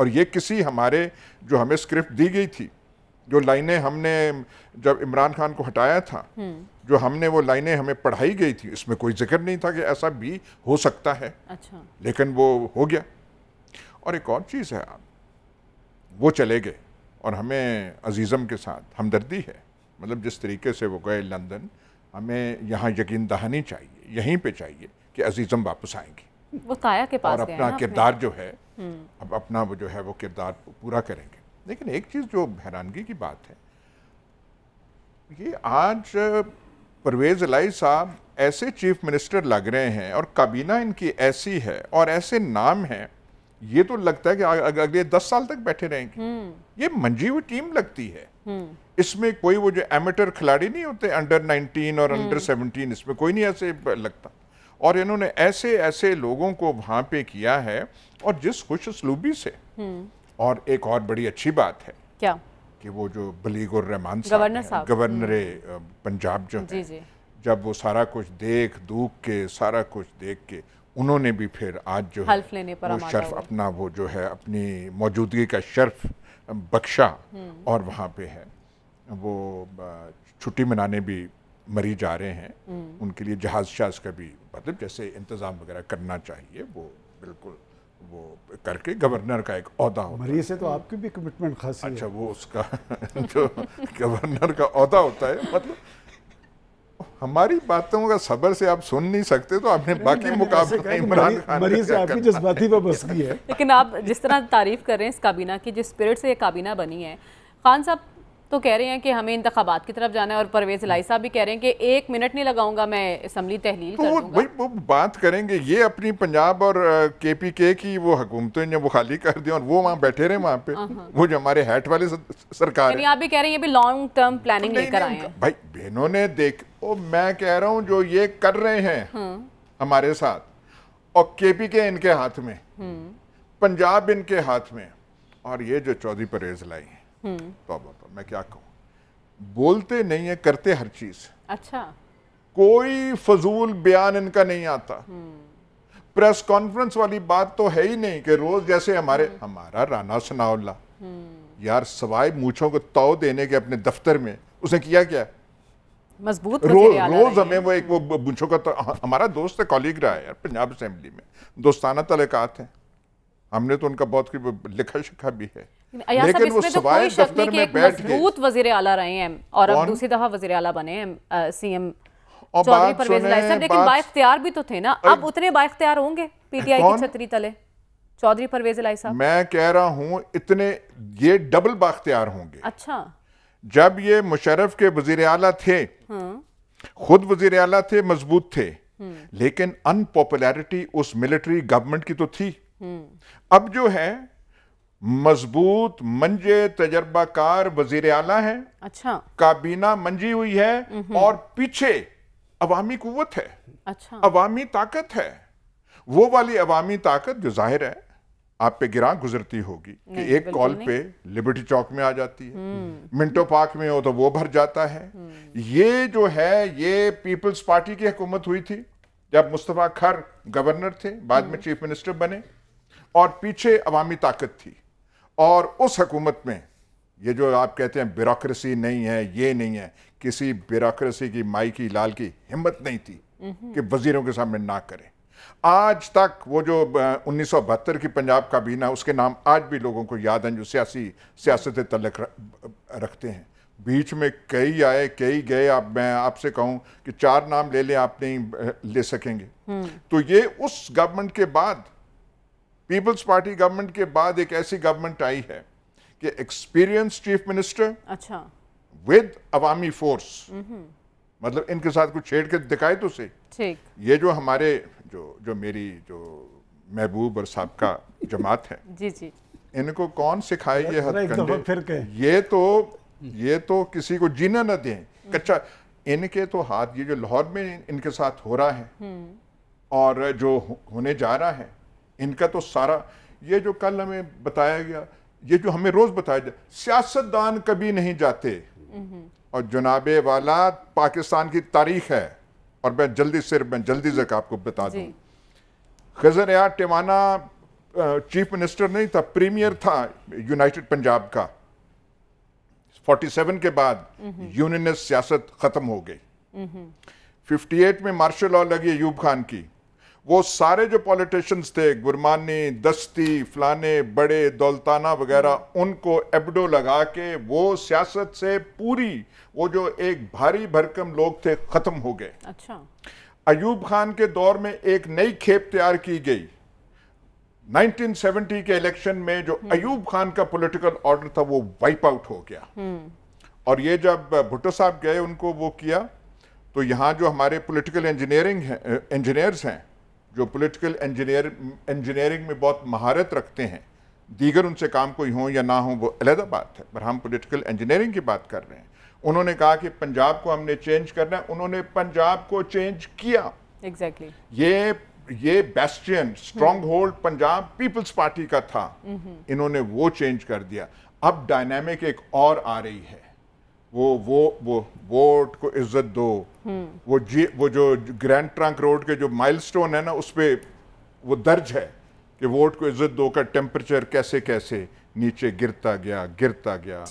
और ये किसी हमारे जो हमें स्क्रिप्ट दी गई थी जो लाइनें हमने जब इमरान खान को हटाया था हम्म। जो हमने वो लाइनें हमें पढ़ाई गई थी इसमें कोई जिक्र नहीं था कि ऐसा भी हो सकता है अच्छा। लेकिन वो हो गया और एक और चीज़ है आप वो चले गए और हमें अजीज़म के साथ हमदर्दी है मतलब जिस तरीके से वो गए लंदन हमें यहाँ यकीन दहानी चाहिए यहीं पे चाहिए कि अजीज़म वापस आएंगे वो काया के पास और अपना किरदार जो है हम्म। अब अपना वो जो है वो किरदार पूरा करेंगे लेकिन एक चीज़ जो हैरानगी की बात है ये आज परवेज़ लाई साहब ऐसे चीफ मिनिस्टर लग रहे हैं और काबीना इनकी ऐसी है और ऐसे नाम हैं ये तो लगता है कि अगले दस साल तक बैठे रहेंगे हम्म। ये मंजी हुई टीम लगती है हम्म। इसमें कोई वो जो एमेटर खिलाड़ी नहीं होते अंडर 19 और अंडर 17 हम्म। इसमें कोई नहीं ऐसे लगता और इन्होंने ऐसे ऐसे लोगों को वहां पे किया है और जिस खुश उसलूबी से और एक और बड़ी अच्छी बात है क्या कि वो जो बलीगुर रहमान साहब गवर्नर पंजाब जो जी, है जी। जब वो सारा कुछ देख दूख के सारा कुछ देख के उन्होंने भी फिर आज जो हल्फ लेने पर वो शर्फ अपना वो जो है अपनी मौजूदगी का शर्फ बख्शा हम्म। और वहाँ पे है वो छुट्टी मनाने भी मरीज आ रहे हैं हम्म। उनके लिए जहाज शहाज का भी मतलब जैसे इंतज़ाम वगैरह करना चाहिए वो बिल्कुल वो करके गवर्नर का एक अहदा होता मरीज से तो आपकी भी कमिटमेंट खास अच्छा है। वो उसका [laughs] जो गवर्नर का अहदा होता है मतलब हमारी बातों का सबर से आप सुन नहीं सकते तो आपने बाकी मुकाबले लेकिन आप जिस तरह तारीफ कर रहे हैं इस काबीना की जिस स्पिरिट से ये काबीना बनी है खान साहब तो कह रहे हैं कि हमें इंतबात की तरफ जाना है और परवेज लाई साहब भी कह रहे हैं कि एक मिनट नहीं लगाऊंगा मैं असम्बली तहलील तो कर वो, वो बात करेंगे ये अपनी पंजाब और के पी के की वो हुकूमतें जब वो खाली कर दी और वो वहाँ बैठे रहे वहाँ पे वो जो हमारे हैट वाले सरकार आप भी कह रहे हैं ये भी लॉन्ग टर्म प्लानिंग लेकर आए भाई बहनों ने देख वो मैं कह रहा हूं जो ये कर रहे हैं हाँ। हमारे साथ और केपी के इनके हाथ में हाँ। पंजाब इनके हाथ में और ये जो चौधरी परेज लाई है हाँ। तो मैं क्या कहूँ बोलते नहीं है करते हर चीज अच्छा कोई फजूल बयान इनका नहीं आता प्रेस कॉन्फ्रेंस वाली बात तो है ही नहीं कि रोज जैसे हमारे हमारा राना सनाउल्ला यार सवाए मूछों को तो देने के अपने दफ्तर में उसने किया क्या मजबूत रो, रोज हमें वो एक वो बुंछो का तो, हमारा दोस्त है कॉलीग रहा है यार पंजाब असेंबली में दोस्ताना तलकात है हमने तो उनका बहुत लिखा शिखा भी है लेकिन वो तो सवाल तो दफ्तर में बैठ मजबूत वजीर आला रहे हैं और अब दूसरी दफा वजीर आला बने हैं सीएम चौधरी परवेज लेकिन बाख्तियार भी तो थे ना अब उतने बाख्तियार होंगे पीटीआई की छतरी तले चौधरी परवेज लाई साहब मैं कह रहा हूँ इतने ये डबल बाख्तियार होंगे अच्छा जब ये मुशरफ के वजीर अला थे हाँ। खुद वजीर अला थे मजबूत थे हम्म। लेकिन अनपॉपुलैरिटी उस मिलिट्री गवर्नमेंट की तो थी हम्म। अब जो है मजबूत मंजे तजर्बाकार वजीर आला है अच्छा काबीना मंजी हुई है और पीछे अवामी कुत है अच्छा अवामी ताकत है वो वाली अवामी ताकत जो जाहिर है आप पे गिरा गुजरती होगी कि एक कॉल पे लिबर्टी चौक में आ जाती है हम्म। मिंटो पार्क में हो तो वो भर जाता है हम्म। ये जो है ये पीपल्स पार्टी की हुकूमत हुई थी जब मुस्तफ़ा खर गवर्नर थे बाद में चीफ हम्म। मिनिस्टर बने और पीछे अवामी ताकत थी और उस हकूमत में ये जो आप कहते हैं ब्यूरोसी नहीं है ये नहीं है किसी ब्यूरोसी की माई की लाल की हिम्मत नहीं थी कि वजीरों के सामने ना करें आज तक वो जो उन्नीस की पंजाब का बीना उसके नाम आज भी लोगों को याद हैं जो सियासी सियासत तलक रखते हैं बीच में कई आए कई गए आप मैं आपसे कहूं कि चार नाम ले लें आप नहीं ले सकेंगे हम्म। तो ये उस गवर्नमेंट के बाद पीपल्स पार्टी गवर्नमेंट के बाद एक ऐसी गवर्नमेंट आई है कि एक्सपीरियंस चीफ मिनिस्टर अच्छा विद अवामी फोर्स मतलब इनके साथ कुछ छेड़ के दिखाए तो सही ये जो हमारे जो जो मेरी जो महबूब और सबका जमात है [laughs] जी जी इनको कौन सिखाए ये हथकंडे ये तो ये तो किसी को जीना ना दें कच्चा इनके तो हाथ ये जो लाहौर में इनके साथ हो रहा है हम्म। और जो होने जा रहा है इनका तो सारा ये जो कल हमें बताया गया ये जो हमें रोज़ बताया गया सियासतदान कभी नहीं जाते हम्म। और जनाबे वाला पाकिस्तान की तारीख है और मैं जल्दी सिर्फ मैं जल्दी से आपको बता दूं खजर यार टेमाना चीफ मिनिस्टर नहीं था प्रीमियर था यूनाइटेड पंजाब का 47 के बाद यूनियनिस्ट सियासत खत्म हो गई 58 में मार्शल लॉ लगी यूब खान की वो सारे जो पॉलिटिशियंस थे गुरमानी दस्ती फलाने बड़े दौलताना वगैरह उनको एबडो लगा के वो सियासत से पूरी वो जो एक भारी भरकम लोग थे ख़त्म हो गए अच्छा अयूब खान के दौर में एक नई खेप तैयार की गई 1970 के इलेक्शन में जो हम्म। अयूब खान का पॉलिटिकल ऑर्डर था वो वाइप आउट हो गया हम्म। और ये जब भुट्टो साहब गए उनको वो किया तो यहाँ जो हमारे पॉलिटिकल इंजीनियरिंग इंजीनियर्स हैं जो पॉलिटिकल इंजीनियर इंजीनियरिंग में बहुत महारत रखते हैं दीगर उनसे काम कोई हो या ना हो वो अलहदा बात है पर हम पॉलिटिकल इंजीनियरिंग की बात कर रहे हैं उन्होंने कहा कि पंजाब को हमने चेंज करना है उन्होंने पंजाब को चेंज किया एग्जैक्टली exactly. ये ये bastion stronghold Punjab Peoples Party का था mm-hmm. इन्होंने वो चेंज कर दिया अब डायनेमिक एक और आ रही है वो वो वो वोट को इज्जत दो हम्म। वो जी वो जो ग्रैंड ट्रंक रोड के जो माइलस्टोन है ना उस पर वो दर्ज है कि वोट को इज्जत दो का टेम्परेचर कैसे कैसे नीचे गिरता गया गिरता गया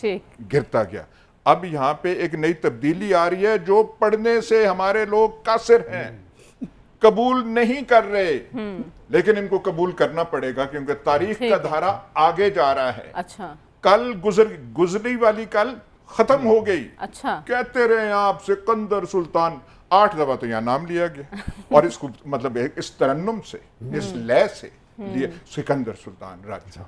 गिरता गया अब यहाँ पे एक नई तब्दीली आ रही है जो पढ़ने से हमारे लोग कासिर हैं हम्म। कबूल नहीं कर रहे हम्म। लेकिन इनको कबूल करना पड़ेगा क्योंकि तारीख का धारा आगे जा रहा है अच्छा कल गुजर गुजरी वाली कल खत्म हो गई अच्छा कहते रहे आप सिकंदर सुल्तान आठ दफा तो यहाँ नाम लिया गया और [laughs] इसको मतलब इस तरन्नम से इस हम्म। लय से हम्म। लिए सिकंदर सुल्तान राजा अच्छा।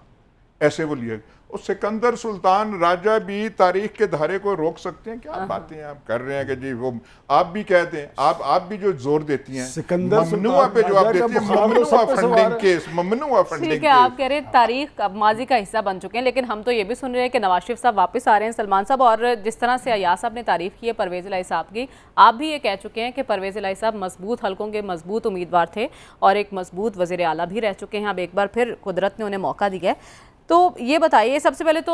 ऐसे वो लिए और सिकंदर सुल्तान राजा भी तारीख के धारे को रोक सकते हैं क्या बातें आप कर रहे हैं कि जी वो आप भी कहते हैं आप आप भी जो जोर देती हैं सिकंदर सुल्तान पे आप देते हैं ममनुआ फंडिंग केस ममनुआ फंडिंग ठीक है आप कह रहे हैं तारीख अब माजी का हिस्सा बन चुके हैं लेकिन हम तो ये भी सुन रहे हैं कि नवाज शरीफ साहब वापस आ रहे हैं सलमान साहब और जिस तरह से अयाज साहब ने तारीफ की है परवेज लाई साहब की आप भी ये कह चुके हैं कि परवेज लाई साहब मजबूत हल्कों के मजबूत उम्मीदवार थे और एक मजबूत वजीर अला भी रह चुके हैं अब एक बार फिर कुदरत ने उन्हें मौका दिया है तो ये बताइए सबसे पहले तो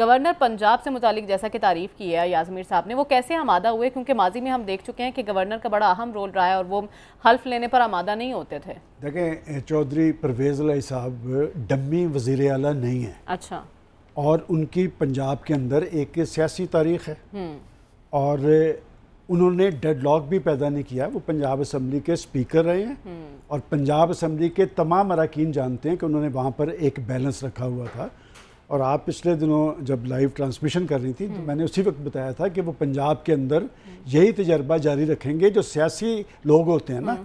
गवर्नर पंजाब से मुतालिक जैसा कि तारीफ़ की है याजमीर साहब ने वो कैसे आमादा हुए क्योंकि माजी में हम देख चुके हैं कि गवर्नर का बड़ा अहम रोल रहा है और वो हल्फ लेने पर आमादा नहीं होते थे देखें चौधरी परवेज़ लाई साहब डम्मी वजीर अला नहीं है अच्छा और उनकी पंजाब के अंदर एक सियासी तारीख है हम्म। और उन्होंने डेडलॉक भी पैदा नहीं किया वो पंजाब असम्बली के स्पीकर रहे हैं हम्म। और पंजाब असम्बली के तमाम अरकान जानते हैं कि उन्होंने वहाँ पर एक बैलेंस रखा हुआ था और आप पिछले दिनों जब लाइव ट्रांसमिशन कर रही थी तो हम्म। मैंने उसी वक्त बताया था कि वो पंजाब के अंदर यही तजर्बा जारी रखेंगे जो सियासी लोग होते हैं ना हम्म।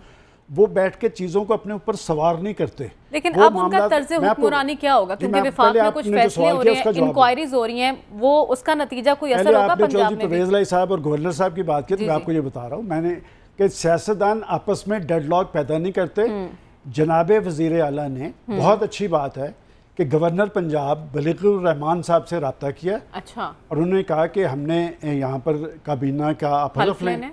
वो बैठ के चीज़ों को अपने ऊपर सवार नहीं करते लेकिन अब उनका तर्ज हुक्मरानी क्या होगा क्योंकि विफाक में कुछ तो फैसले हो रहे हैं इंक्वायरीज हो रही हैं वो उसका नतीजा कोई असर होगा पंजाब में परवेज लाई साहब और गवर्नर साहब की बात की तो मैं आपको ये बता रहा हूँ मैंने कि सियासतदान आपस में डेडलॉक पैदा नहीं करते हम्म। जनाब वजीर अला ने हम्म। बहुत अच्छी बात है कि गवर्नर पंजाब बलिकुररहमान साहब से रबता किया अच्छा और उन्होंने कहा कि हमने यहाँ पर काबीना का आप हलफ लें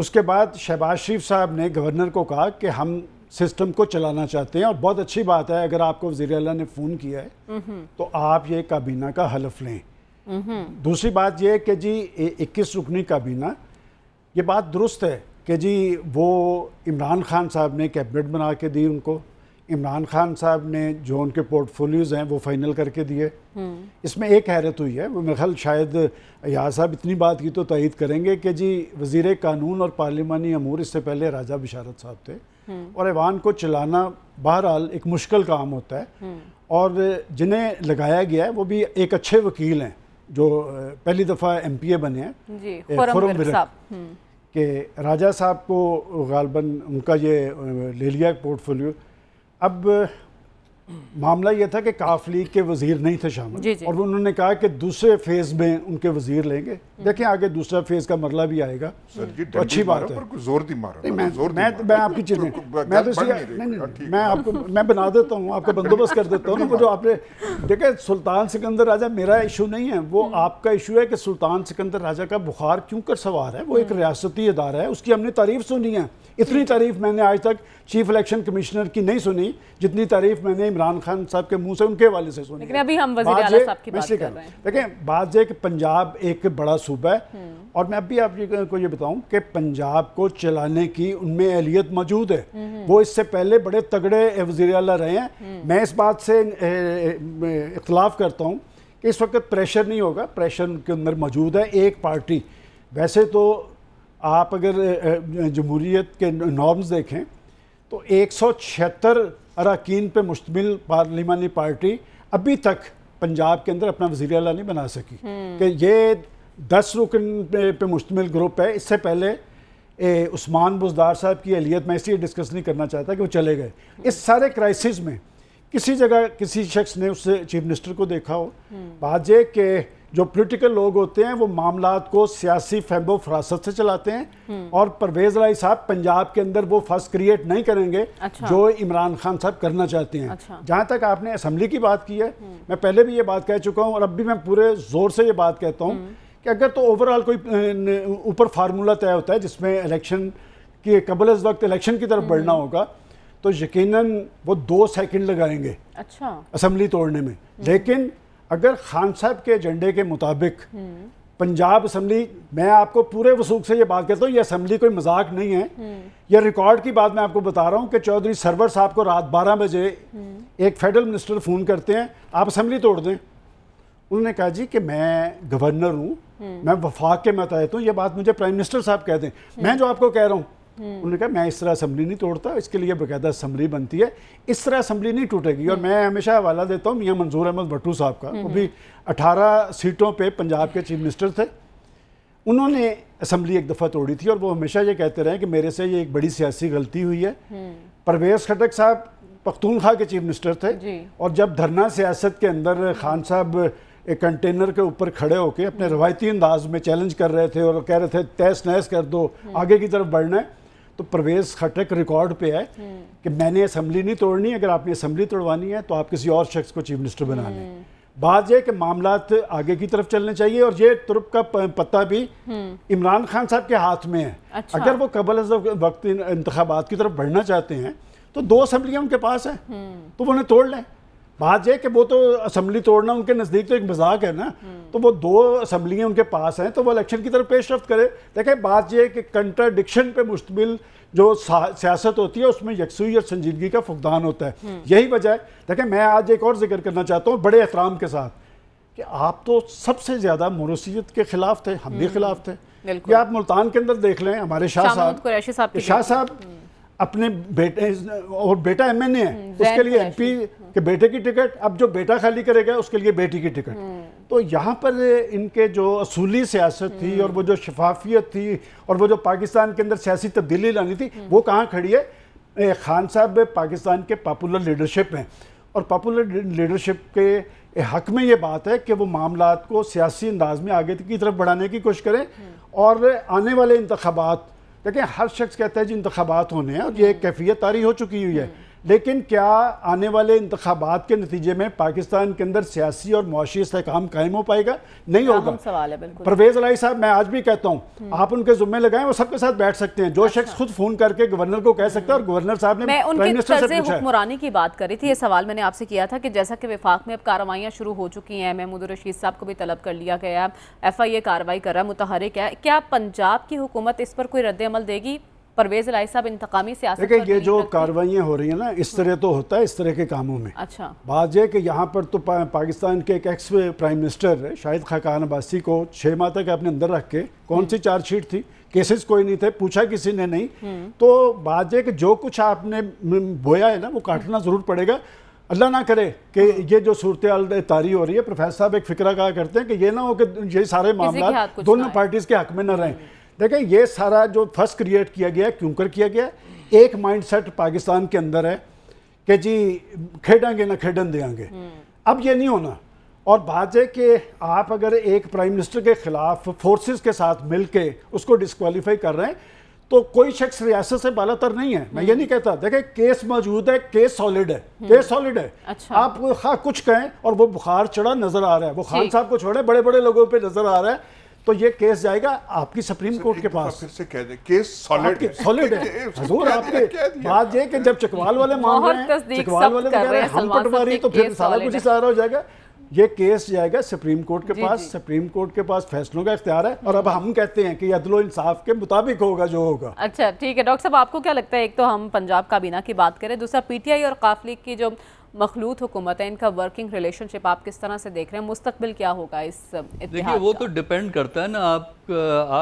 उसके बाद शहबाज शरीफ साहब ने गवर्नर को कहा कि हम सिस्टम को चलाना चाहते हैं और बहुत अच्छी बात है अगर आपको वजी अला ने फ़ोन किया है तो आप ये काबीना का हलफ लें दूसरी बात यह कि जी इक्कीस रुकनी काबीना ये बात दुरुस्त है कि जी वो इमरान खान साहब ने कैबिनेट बना के दी उनको इमरान खान साहब ने जो उनके पोर्टफोलियोज़ हैं वो फाइनल करके दिए हम्म। इसमें एक हैरत हुई है वो मेरे ख्याल शायद याद साहब इतनी बात की तो तयद करेंगे कि जी वजीर कानून और पार्लिमानी अमूर इससे पहले राजा बिशारत साहब थे हम्म। और ऐवान को चलाना बहरहाल एक मुश्किल काम होता है हम्म। और जिन्हें लगाया गया है वो भी एक अच्छे वकील हैं जो पहली दफ़ा एम पी ए बने हैं कि के राजा साहब को गालबन उनका ये ले लिया पोर्टफोलियो اب मामला यह था कि काफ लीग के वजीर नहीं थे शामिल और उन्होंने कहा कि दूसरे फेज में उनके वजीर लेंगे देखें आगे दूसरा फेज का मरला भी आएगा तो अच्छी बात है जोर दी मैं मैं आपकी चीज तो मैं तो हाँ, मैं आपको मैं बना देता हूँ आपका बंदोबस्त कर देता हूँ जो आपने देखे सुल्तान सिकंदर राजा मेरा इशू नहीं है वो हम्म। आपका इशू है कि सुल्तान सिकंदर राजा का बुखार क्यों कर सवार है वो एक हम्म। रियासती इदारा है उसकी हमने तारीफ सुनी है इतनी तारीफ मैंने आज तक चीफ इलेक्शन कमिश्नर की नहीं सुनी जितनी तारीफ मैंने इमरान खान साहब के मुंह से उनके वाले से सुनिए अभी हम वजीर आला साहब की बात कर रहे हैं देखें बात यह कि पंजाब एक बड़ा सूबा है हम्म। और मैं अभी आप को ये बताऊं कि पंजाब को चलाने की उनमें अहलियत मौजूद है हम्म, हम्म। वो इससे पहले बड़े तगड़े वजीर अला रहे हैं मैं इस बात से इख्तलाफ करता हूँ कि इस वक्त प्रेशर नहीं होगा प्रेशर उनके अंदर मौजूद है एक पार्टी वैसे तो आप अगर जमहूरीत के नॉर्म्स देखें तो एक सौ छिहत्तर अरकान पर मुश्तमिल पार्लिमानी पार्टी अभी तक पंजाब के अंदर अपना वजी अला नहीं बना सकी हम्म। कि ये दस रुकन पे, पे मुश्तमिल ग्रुप है इससे पहले उस्मान बुजदार साहब की अहलियत मैं इसलिए डिस्कस नहीं करना चाहता कि वो चले गए इस सारे क्राइसिस में किसी जगह किसी शख्स ने उस चीफ मिनिस्टर को देखा हो हम्म। बात यह कि जो पोलिटिकल लोग होते हैं वो मामला को सियासी फैम्बो फरासत से चलाते हैं हम्म। और परवेज राय साहब पंजाब के अंदर वो फर्स्ट क्रिएट नहीं करेंगे अच्छा। जो इमरान खान साहब करना चाहते हैं अच्छा। जहाँ तक आपने असम्बली की बात की है हम्म। मैं पहले भी ये बात कह चुका हूँ और अब भी मैं पूरे जोर से ये बात कहता हूँ हम्म। कि अगर तो ओवरऑल कोई ऊपर फार्मूला तय होता है जिसमें इलेक्शन के कबल इस वक्त इलेक्शन की तरफ बढ़ना होगा तो यकीनन वो दो सेकंड लगाएंगे अच्छा असेंबली तोड़ने में लेकिन अगर खान साहब के एजेंडे के मुताबिक पंजाब असम्बली मैं आपको पूरे वसूख से ये बात कहता हूँ ये असम्बली कोई मजाक नहीं है यह रिकॉर्ड की बात मैं आपको बता रहा हूँ कि चौधरी सरवर साहब को रात 12 बजे एक फेडरल मिनिस्टर फ़ोन करते हैं आप असम्बली तोड़ दें उन्होंने कहा जी कि मैं गवर्नर हूँ मैं वफाक के मतहत हूँ यह बात मुझे प्राइम मिनिस्टर साहब कह दें मैं जो आपको कह रहा हूँ हम्म। उन्होंने कहा मैं इस तरह असम्बली नहीं तोड़ता इसके लिए बकायदा असम्बली बनती है इस तरह असम्बली नहीं टूटेगी और हम्म। मैं हमेशा हवाला देता हूँ मियाँ मंजूर अहमद भट्टू साहब का वो भी हम्म। अठारह सीटों पर पंजाब के चीफ मिनिस्टर थे उन्होंने असम्बली एक दफ़ा तोड़ी थी और वो हमेशा ये कहते रहे कि मेरे से ये एक बड़ी सियासी गलती हुई है परवेज खटक साहब पख्तूनखा के चीफ मिनिस्टर थे और जब धरना सियासत के अंदर खान साहब एक कंटेनर के ऊपर खड़े होकर अपने रवायती अंदाज में चैलेंज कर रहे थे और कह रहे थे तैस नहस कर दो आगे की तरफ बढ़ना है तो परवेज खटक रिकॉर्ड पे है हम्म। कि मैंने असम्बली नहीं तोड़नी अगर आपने असम्बली तोड़वानी है तो आप किसी और शख्स को चीफ मिनिस्टर बना लें बात यह कि मामला आगे की तरफ चलने चाहिए और ये तुर्क का पत्ता भी हम्म। इमरान खान साहब के हाथ में है अच्छा। अगर वो कबल वक्त इंतबात की तरफ बढ़ना चाहते हैं तो दो असम्बलियाँ उनके पास हैं हम्म। तो वो उन्हें तोड़ लें बात यह कि वो तो असम्बली तोड़ना उनके नज़दीक तो एक मजाक है ना तो वो दो असम्बलियाँ उनके पास हैं तो वो इलेक्शन की तरफ पेश रफ्त करे देखें बात यह कि कंट्राडिक्शन पे मुश्तमिल जो सियासत होती है उसमें यकसुई और संजीदगी का फुकदान होता है हम्म। यही वजह है देखें मैं आज एक और जिक्र करना चाहता हूँ बड़े एहतराम के साथ कि आप तो सबसे ज़्यादा मनोसीत के ख़िलाफ़ थे हम भी हम्म। खिलाफ थे आप मुल्तान के अंदर देख लें हमारे शाह साहब शाह साहब हम्म। अपने बेटे और बेटा एम एन ए है हम्म, उसके लिए पी के बेटे की टिकट अब जो बेटा खाली करेगा उसके लिए बेटी की टिकट हम्म। तो यहाँ पर इनके जो असूली सियासत थी हम्म। और वो जो शफाफियत थी और वो जो पाकिस्तान के अंदर सियासी तब्दीली लानी थी वो कहाँ खड़ी है खान साहब पाकिस्तान के पॉपुलर लीडरशिप में और पॉपुलर लीडरशिप के हक में ये बात है कि वो मामला को सियासी अंदाज में आगे की तरफ बढ़ाने की कोशिश करें और आने वाले इंतबात देखिए हर शख्स कहता है जी इंतबात होने हैं और ये एक कैफियत तारी हो चुकी हुई है लेकिन क्या आने वाले इंतबात के नतीजे में पाकिस्तान के अंदर सियासी और मुआशी इसकाम कायम हो पाएगा नहीं होगा सवाल है परवेज अलाई साहब मैं आज भी कहता हूँ हम्म। आप उनके जुम्मे लगाएं वो सबके साथ बैठ सकते हैं जो अच्छा। शख्स खुद फोन करके गवर्नर को कह सकता है और गवर्नर साहब ने हुक्मरानी की बात करी थी ये सवाल मैंने आपसे किया था कि जैसा कि विफाक में अब कार्रवाइयाँ शुरू हो चुकी हैं महमूद रशीद साहब को भी तलब कर लिया गया एफ आई ए कार्रवाई कर रहा है मुतहरिक है क्या पंजाब की हुकूमत इस पर कोई रद्द अमल देगी परवेज लाई साहब इंतकामी सियासत देखिए ये जो कार्रवाइयाँ हो रही हैं ना इस हाँ। तरह तो होता है इस तरह के कामों में अच्छा बात यह कि यहाँ पर तो पा, पाकिस्तान के एक ex prime minister Shahid Khaqan Abbasi को छः माह तक अपने अंदर रख के कौन हम्म। सी चार्जशीट थी केसेस कोई नहीं थे पूछा किसी ने नहीं हम्म। तो बात है कि जो कुछ आपने बोया है ना वो काटना ज़रूर पड़ेगा अल्लाह ना करे कि हाँ। ये जो सूरत तारी हो रही है प्रोफेसर साहब एक फिक्र कहा करते हैं कि ये ना हो कि ये सारे मामला दोनों पार्टीज़ के हक में ना रहें हम्म। देखें ये सारा जो फर्स्ट क्रिएट किया गया है क्यों कर किया गया है एक माइंडसेट पाकिस्तान के अंदर है कि जी खेडेंगे ना खेडन देंगे अब ये नहीं होना और बात है कि आप अगर एक प्राइम मिनिस्टर के ख़िलाफ़ फोर्सेस के साथ मिल के उसको डिसक्वालीफाई कर रहे हैं तो कोई शख्स रियासत से बालातर नहीं है मैं ये नहीं कहता देखें केस मौजूद है केस सॉलिड है केस सॉलिड है अच्छा। आप खा कुछ कहें और वो बुखार चढ़ा नजर आ रहा है वो खान साहब को छोड़े बड़े बड़े लोगों पर नजर आ रहा है तो ये केस जाएगा आपकी सुप्रीम कोर्ट के पास फिर से कह दे केस सॉलिड सॉलिड है [laughs] हजूर आपके बात ये कि जब चकवाल वाले मामले चकवाल वाले हम पटवारी तो फिर सारा कुछ ही सारा हो जाएगा ये केस जाएगा सुप्रीम कोर्ट के जी, पास जी. सुप्रीम कोर्ट के पास फैसलों का इख्तियार है और अब हम कहते हैं कि अदलो इंसाफ के मुताबिक होगा जो होगा अच्छा ठीक है डॉक्टर साहब आपको क्या लगता है एक तो हम पंजाब काबीना की बात करें दूसरा पीटीआई और काफली की जो मखलूत हुकूमत है इनका वर्किंग रिलेशनशिप आप किस तरह से देख रहे हैं मुस्तबिल क्या होगा इस देखिए वो तो डिपेंड करता है ना आप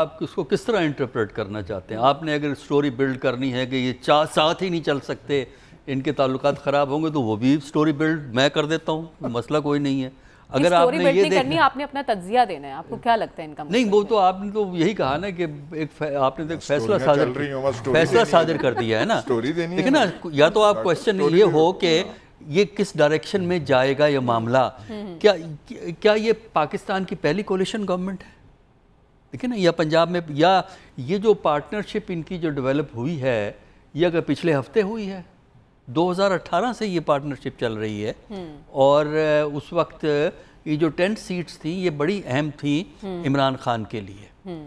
आप उसको किस तरह इंटरप्रेट करना चाहते हैं आपने अगर स्टोरी बिल्ड करनी है कि ये साथ ही नहीं चल सकते इनके ताल्लुक ख़राब होंगे तो वो भी स्टोरी बिल्ड मैं कर देता हूँ मसला कोई नहीं है अगर आपने ये करनी आपने अपना तजिया देना है आपको क्या लगता है इनका नहीं मतलब वो तो आपने तो यही कहा ना कि एक आपने तो एक फैसला साजिर फैसला साजर कर दिया है ना देनी है ना या तो आप क्वेश्चन ये हो कि ये किस डायरेक्शन में जाएगा ये मामला हम्म। क्या क्या ये पाकिस्तान की पहली कोलिशन गवर्नमेंट है ठीक है ना या पंजाब में या ये जो पार्टनरशिप इनकी जो डेवलप हुई है ये अगर पिछले हफ्ते हुई है 2018 से ये पार्टनरशिप चल रही है हम्म। और उस वक्त ये जो टेन सीट्स थी ये बड़ी अहम थी हम्म। इमरान खान के लिए हम्म।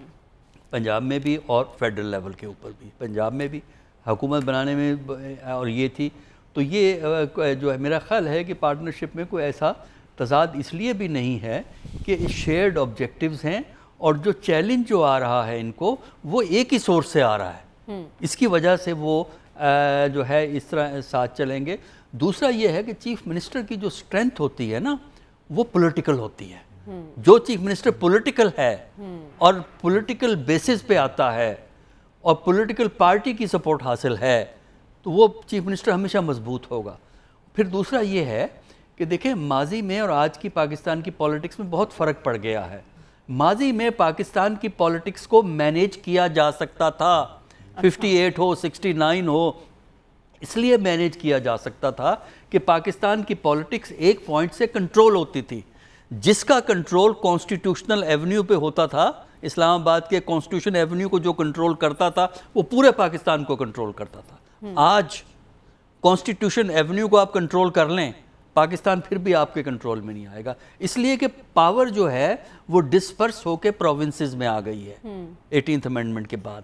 पंजाब में भी और फेडरल लेवल के ऊपर भी पंजाब में भी हुकूमत बनाने में और ये थी तो ये जो है मेरा ख्याल है कि पार्टनरशिप में कोई ऐसा तजाद इसलिए भी नहीं है कि शेयर्ड ऑब्जेक्टिव्स हैं और जो चैलेंज जो आ रहा है इनको वो एक ही सोर्स से आ रहा है इसकी वजह से वो जो है इस तरह साथ चलेंगे दूसरा ये है कि चीफ मिनिस्टर की जो स्ट्रेंथ होती है ना वो पॉलिटिकल होती है हम्म। जो चीफ मिनिस्टर पॉलिटिकल है हम्म। और पॉलिटिकल बेसिस पे आता है और पॉलिटिकल पार्टी की सपोर्ट हासिल है तो वो चीफ मिनिस्टर हमेशा मजबूत होगा फिर दूसरा ये है कि देखें माजी में और आज की पाकिस्तान की पॉलिटिक्स में बहुत फ़र्क पड़ गया है माजी में पाकिस्तान की पॉलिटिक्स को मैनेज किया जा सकता था फिफ्टी एट हो सिक्सटी नाइन हो इसलिए मैनेज किया जा सकता था कि पाकिस्तान की पॉलिटिक्स एक पॉइंट से कंट्रोल होती थी जिसका कंट्रोल कॉन्स्टिट्यूशनल एवेन्यू पे होता था इस्लामाबाद के कॉन्स्टिट्यूशन एवेन्यू को जो कंट्रोल करता था वो पूरे पाकिस्तान को कंट्रोल करता था हम्म। आज कॉन्स्टिट्यूशन एवेन्यू को आप कंट्रोल कर लें पाकिस्तान फिर भी आपके कंट्रोल में नहीं आएगा इसलिए कि पावर जो है वो डिस्पर्स होकर प्रोविंसेस में आ गई है एटीनथ हम्म। अमेंडमेंट के बाद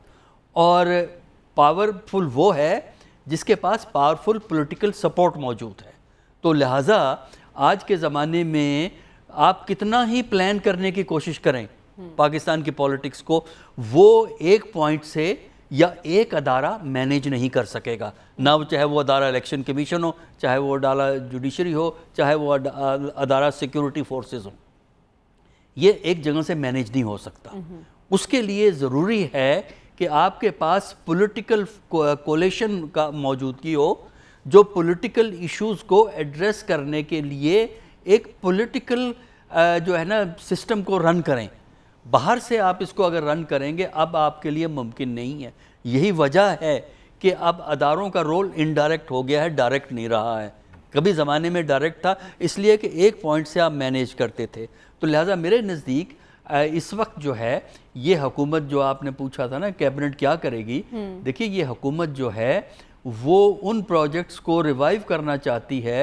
और पावरफुल वो है जिसके पास पावरफुल पॉलिटिकल सपोर्ट मौजूद है तो लिहाजा आज के ज़माने में आप कितना ही प्लान करने की कोशिश करें हम्म। पाकिस्तान की पॉलिटिक्स को वो एक पॉइंट से या एक अदारा मैनेज नहीं कर सकेगा ना चाहे वो अदारा इलेक्शन कमीशन हो चाहे वो अदारा जुडिशरी हो चाहे वो अदारा सिक्योरिटी फोर्सेस हो ये एक जगह से मैनेज नहीं हो सकता हम्म। उसके लिए ज़रूरी है कि आपके पास पॉलिटिकल कोलेशन का मौजूदगी हो जो पॉलिटिकल इश्यूज को एड्रेस करने के लिए एक पॉलिटिकल जो है ना सिस्टम को रन करें बाहर से आप इसको अगर रन करेंगे अब आपके लिए मुमकिन नहीं है यही वजह है कि अब अदारों का रोल इनडायरेक्ट हो गया है डायरेक्ट नहीं रहा है कभी ज़माने में डायरेक्ट था इसलिए कि एक पॉइंट से आप मैनेज करते थे तो लिहाजा मेरे नज़दीक इस वक्त जो है ये हुकूमत जो आपने पूछा था ना कैबिनेट क्या करेगी हम्म। देखिए ये हुकूमत जो है वो उन प्रोजेक्ट्स को रिवाइव करना चाहती है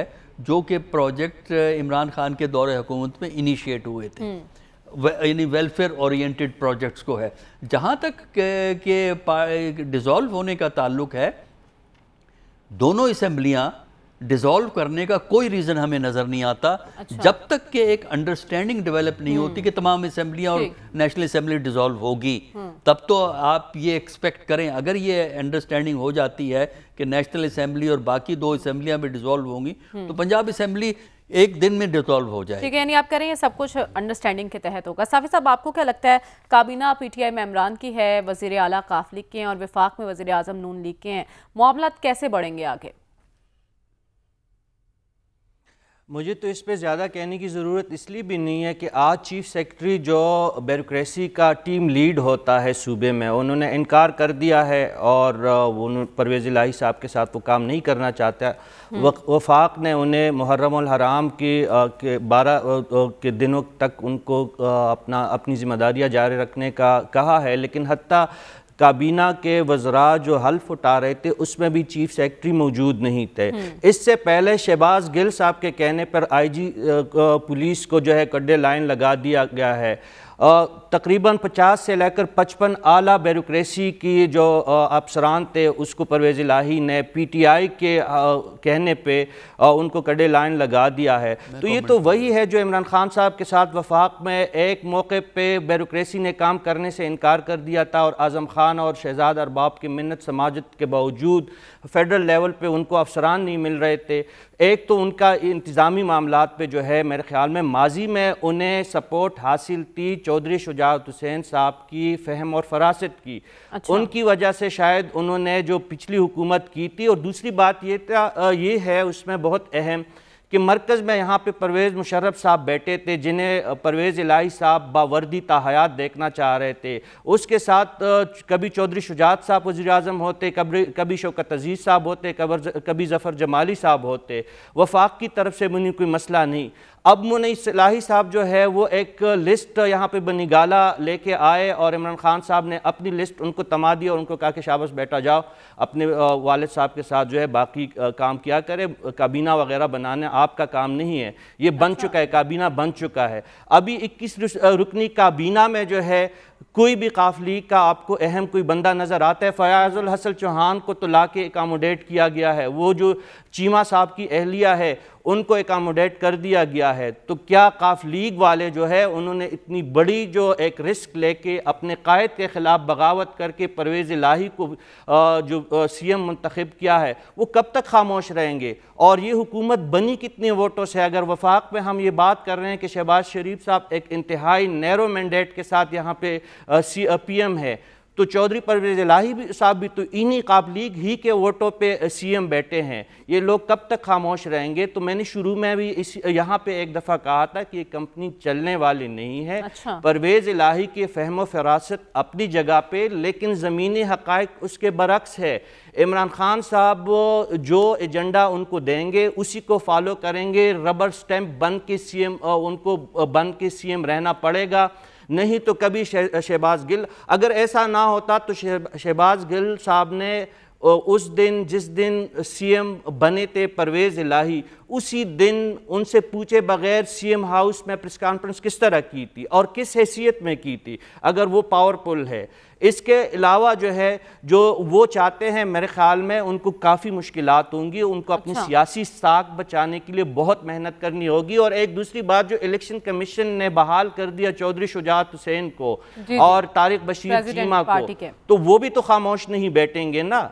जो कि प्रोजेक्ट इमरान खान के दौर हुकूमत में इनिशिएट हुए थे हम्म। यानी वेलफेयर ओरिएंटेड प्रोजेक्ट्स को है जहाँ तक के डिज़ोल्व होने का ताल्लुक है दोनों इसम्बलियाँ डिज़ोल्व करने का कोई रीज़न हमें नज़र नहीं आता अच्छा। जब तक कि एक अंडरस्टैंडिंग डेवलप नहीं होती कि हम्म। तमाम असेंबलियां और नेशनल असेंबली डिसॉल्व होगी हम्म। तब तो आप ये एक्सपेक्ट करें अगर ये अंडरस्टैंडिंग हो जाती है कि नेशनल असेंबली और बाकी दो असेंबलियां भी डिसॉल्व होंगी हम्म। तो पंजाब असेंबली एक दिन में डिजोल्व हो जाए ठीक है यानी आप कह रहे हैं सब कुछ अंडरस्टैंडिंग के तहत होगा साफी साहब आपको क्या लगता है काबीना पीटीआई में इमरान की है वजीर अला काफ लीग के हैं और विफाक में वजी आजम नून लीग के हैं मामला कैसे बढ़ेंगे आगे मुझे तो इस पे ज़्यादा कहने की ज़रूरत इसलिए भी नहीं है कि आज चीफ सेक्रेटरी जो बेरोक्रेसी का टीम लीड होता है सूबे में उन्होंने इनकार कर दिया है और वो परवेज़ लाही साहब के साथ वो काम नहीं करना चाहता हम्म। वफाक ने उन्हें मुहर्रम हराम के बारह के दिनों तक उनको अपना अपनी जिम्मेदारियाँ जारी रखने का कहा है लेकिन हती काबीना के वजरा जो हल्फ उठा रहे थे उसमें भी चीफ सेक्रेटरी मौजूद नहीं थे हम्म। इससे पहले शहबाज गिल साहब के कहने पर आईजी पुलिस को जो है कड्डे लाइन लगा दिया गया है तकरीबन 50 से लेकर 55 आला ब्यूरोसी की जो अफसरान थे उसको परवेज़ लाही ने पी टी आई के कहने पर उनको कड़े लाइन लगा दिया है तो ये तो वही है जो इमरान खान साहब के साथ वफाक में एक मौके पर ब्यूरोसी ने काम करने से इनकार कर दिया था और आज़म खान और शहजाद अरबाब की मन्नत समाजत के बावजूद फेडरल लेवल पर उनको अफसरान नहीं मिल रहे थे एक तो उनका इंतज़ामी मामला पर जो है मेरे ख्याल में माजी में उन्हें सपोर्ट हासिल थी चौधरी शुजात हुसैन साहब की फहम और फरासत की अच्छा। उनकी वजह से शायद उन्होंने जो पिछली हुकूमत की थी और दूसरी बात ये था ये है उसमें बहुत अहम कि मरकज़ में यहाँ पे परवेज़ मुशर्रफ साहब बैठे थे जिन्हें परवेज़ इलाही साहब बावर्दी ताहयात देखना चाह रहे थे उसके साथ कभी चौधरी शुजात साहब वजी अजम होते कभी कभी शौकत अजीज़ साहब होते कभी ज़फ़र जमाली साहब होते वफाक की तरफ से उन्हें कोई मसला नहीं अब मुनलाही साहब जो है वो एक लिस्ट यहाँ पे निकाला लेके आए और इमरान खान साहब ने अपनी लिस्ट उनको तमा दी और उनको कहा कि शाबस बैठा जाओ अपने वालद साहब के साथ जो है बाकी काम किया करे काबीना वगैरह बनाने आपका काम नहीं है ये बन अच्छा। चुका है काबीना बन चुका है अभी इक्कीस रुकनी काबीना में जो है कोई भी काफ लीग का आपको अहम कोई बंदा नज़र आता है फ़याज़ुल हसल चौहान को तो ला के एकामोडेट किया गया है वो जो चीमा साहब की अहलिया है उनको एकामोडेट कर दिया गया है तो क्या काफ लीग वाले जो है उन्होंने इतनी बड़ी जो एक रिस्क लेके अपने कायद के ख़िलाफ़ बगावत करके परवेज़ लाही को जो सी एम मंतखब किया है वो कब तक खामोश रहेंगे और ये हुकूमत बनी कितने वोटों से अगर वफाक पर हम ये बात कर रहे हैं कि शहबाज शरीफ साहब एक इंतहाई नैरो मैंडेट के साथ यहाँ पर सी पीएम है तो चौधरी परवेज लाही साहब भी तो इन्हीं काब लीग ही के वोटों पे सीएम बैठे हैं ये लोग कब तक खामोश रहेंगे तो मैंने शुरू में भी इस यहाँ पे एक दफ़ा कहा था कि ये कंपनी चलने वाली नहीं है अच्छा। परवेज लाही की फहमो फरासत अपनी जगह पे लेकिन ज़मीनी हक़ उसके बरक्स है इमरान खान साहब जो एजेंडा उनको देंगे उसी को फॉलो करेंगे रबर स्टैम्प बन के सी उनको बन के सी रहना पड़ेगा नहीं तो कभी शहबाज गिल अगर ऐसा ना होता तो शहबाज गिल साहब ने उस दिन जिस दिन सीएम बने थे परवेज़ इलाही उसी दिन उनसे पूछे बगैर सीएम हाउस में प्रेस कॉन्फ्रेंस किस तरह की थी और किस हैसियत में की थी अगर वो पावरफुल है इसके अलावा जो है जो वो चाहते हैं मेरे ख्याल में उनको काफ़ी मुश्किल होंगी उनको अपनी अच्छा। सियासी साख बचाने के लिए बहुत मेहनत करनी होगी और एक दूसरी बात जो इलेक्शन कमीशन ने बहाल कर दिया चौधरी शुजात हुसैन को और तारिक बशीर चीमा को तो वो भी तो खामोश नहीं बैठेंगे ना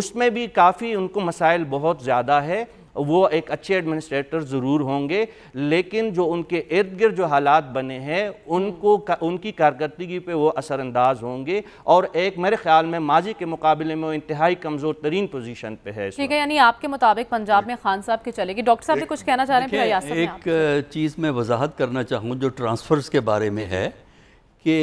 उसमें भी काफ़ी उनको मसाइल बहुत ज़्यादा है वो एक अच्छे एडमिनिस्ट्रेटर ज़रूर होंगे लेकिन जो उनके इर्द गिर्द जो हालात बने हैं उनको उनकी कारकर्दगी पे वो असरानंदाज होंगे और एक मेरे ख्याल में माजी के मुकाबले में वो इंतहाई कमज़ोर तरीन पोजीशन पर है ठीक है यानी आपके मुताबिक पंजाब में खान साहब की चलेगी डॉक्टर साहब भी कुछ कहना चाह रहे हैं एक चीज़ मैं वजाहत करना चाहूँ जो ट्रांसफ़र्स के बारे में है कि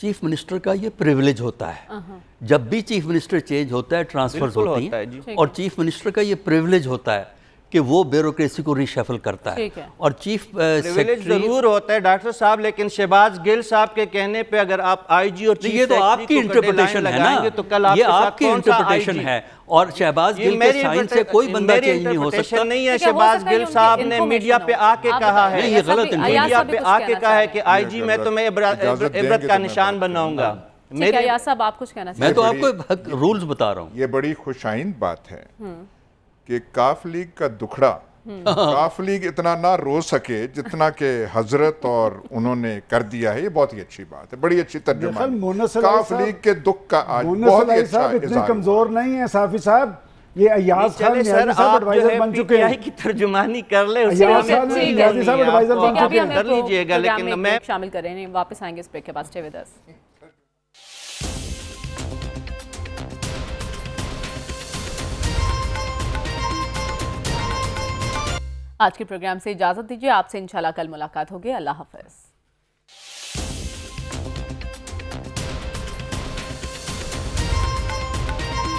चीफ मिनिस्टर का ये प्रिविलेज होता है uh-huh. जब भी चीफ मिनिस्टर चेंज होता है ट्रांसफर होती है, और चीफ मिनिस्टर का ये प्रिविलेज होता है कि वो ब्यूरोसी को रिशफल करता है, है। और चीफ जरूर होता है डॉक्टर साहब लेकिन शहबाज गिल साहब के कहने पे अगर आप आईजी और तो चीफ ये तो आपकी इंटरप्रिटेशन है ना तो कल ये आपकी इंटरप्रिटेशन है और शहबाज गिल के साइन से कोई बंदा चेंज नहीं हो सकता नहीं है शहबाज गिल साहब ने मीडिया पे आके कहा है ये गलत मीडिया पे आके कहा है कि आईजी तो मैं तुम्हें इबरत का तो निशान बनाऊंगा मेरे साहब आप कुछ कहना मैं तो आपको रूल्स बता रहा हूँ ये बड़ी खुशाइन बात है हम्म। कि काफ लीग का दुखड़ा काफ लीग इतना ना रो सके जितना के हजरत और उन्होंने कर दिया है ये बहुत ही अच्छी बात है बड़ी अच्छी काफ लीग के दुख का आज बहुत ही अच्छा इतने कमजोर नहीं है साफी साहब ये अयाज खान सर आप बन चुके हैं की तर्जुमानी कर ले एडवाइजर बन चुके हैं कर लीजिएगा लेकिन मैं शामिल कर रहे हैं वापस आएंगे इस के पास आज के प्रोग्राम से इजाजत दीजिए आपसे इंशाल्लाह कल मुलाकात होगी अल्लाह हाफिज़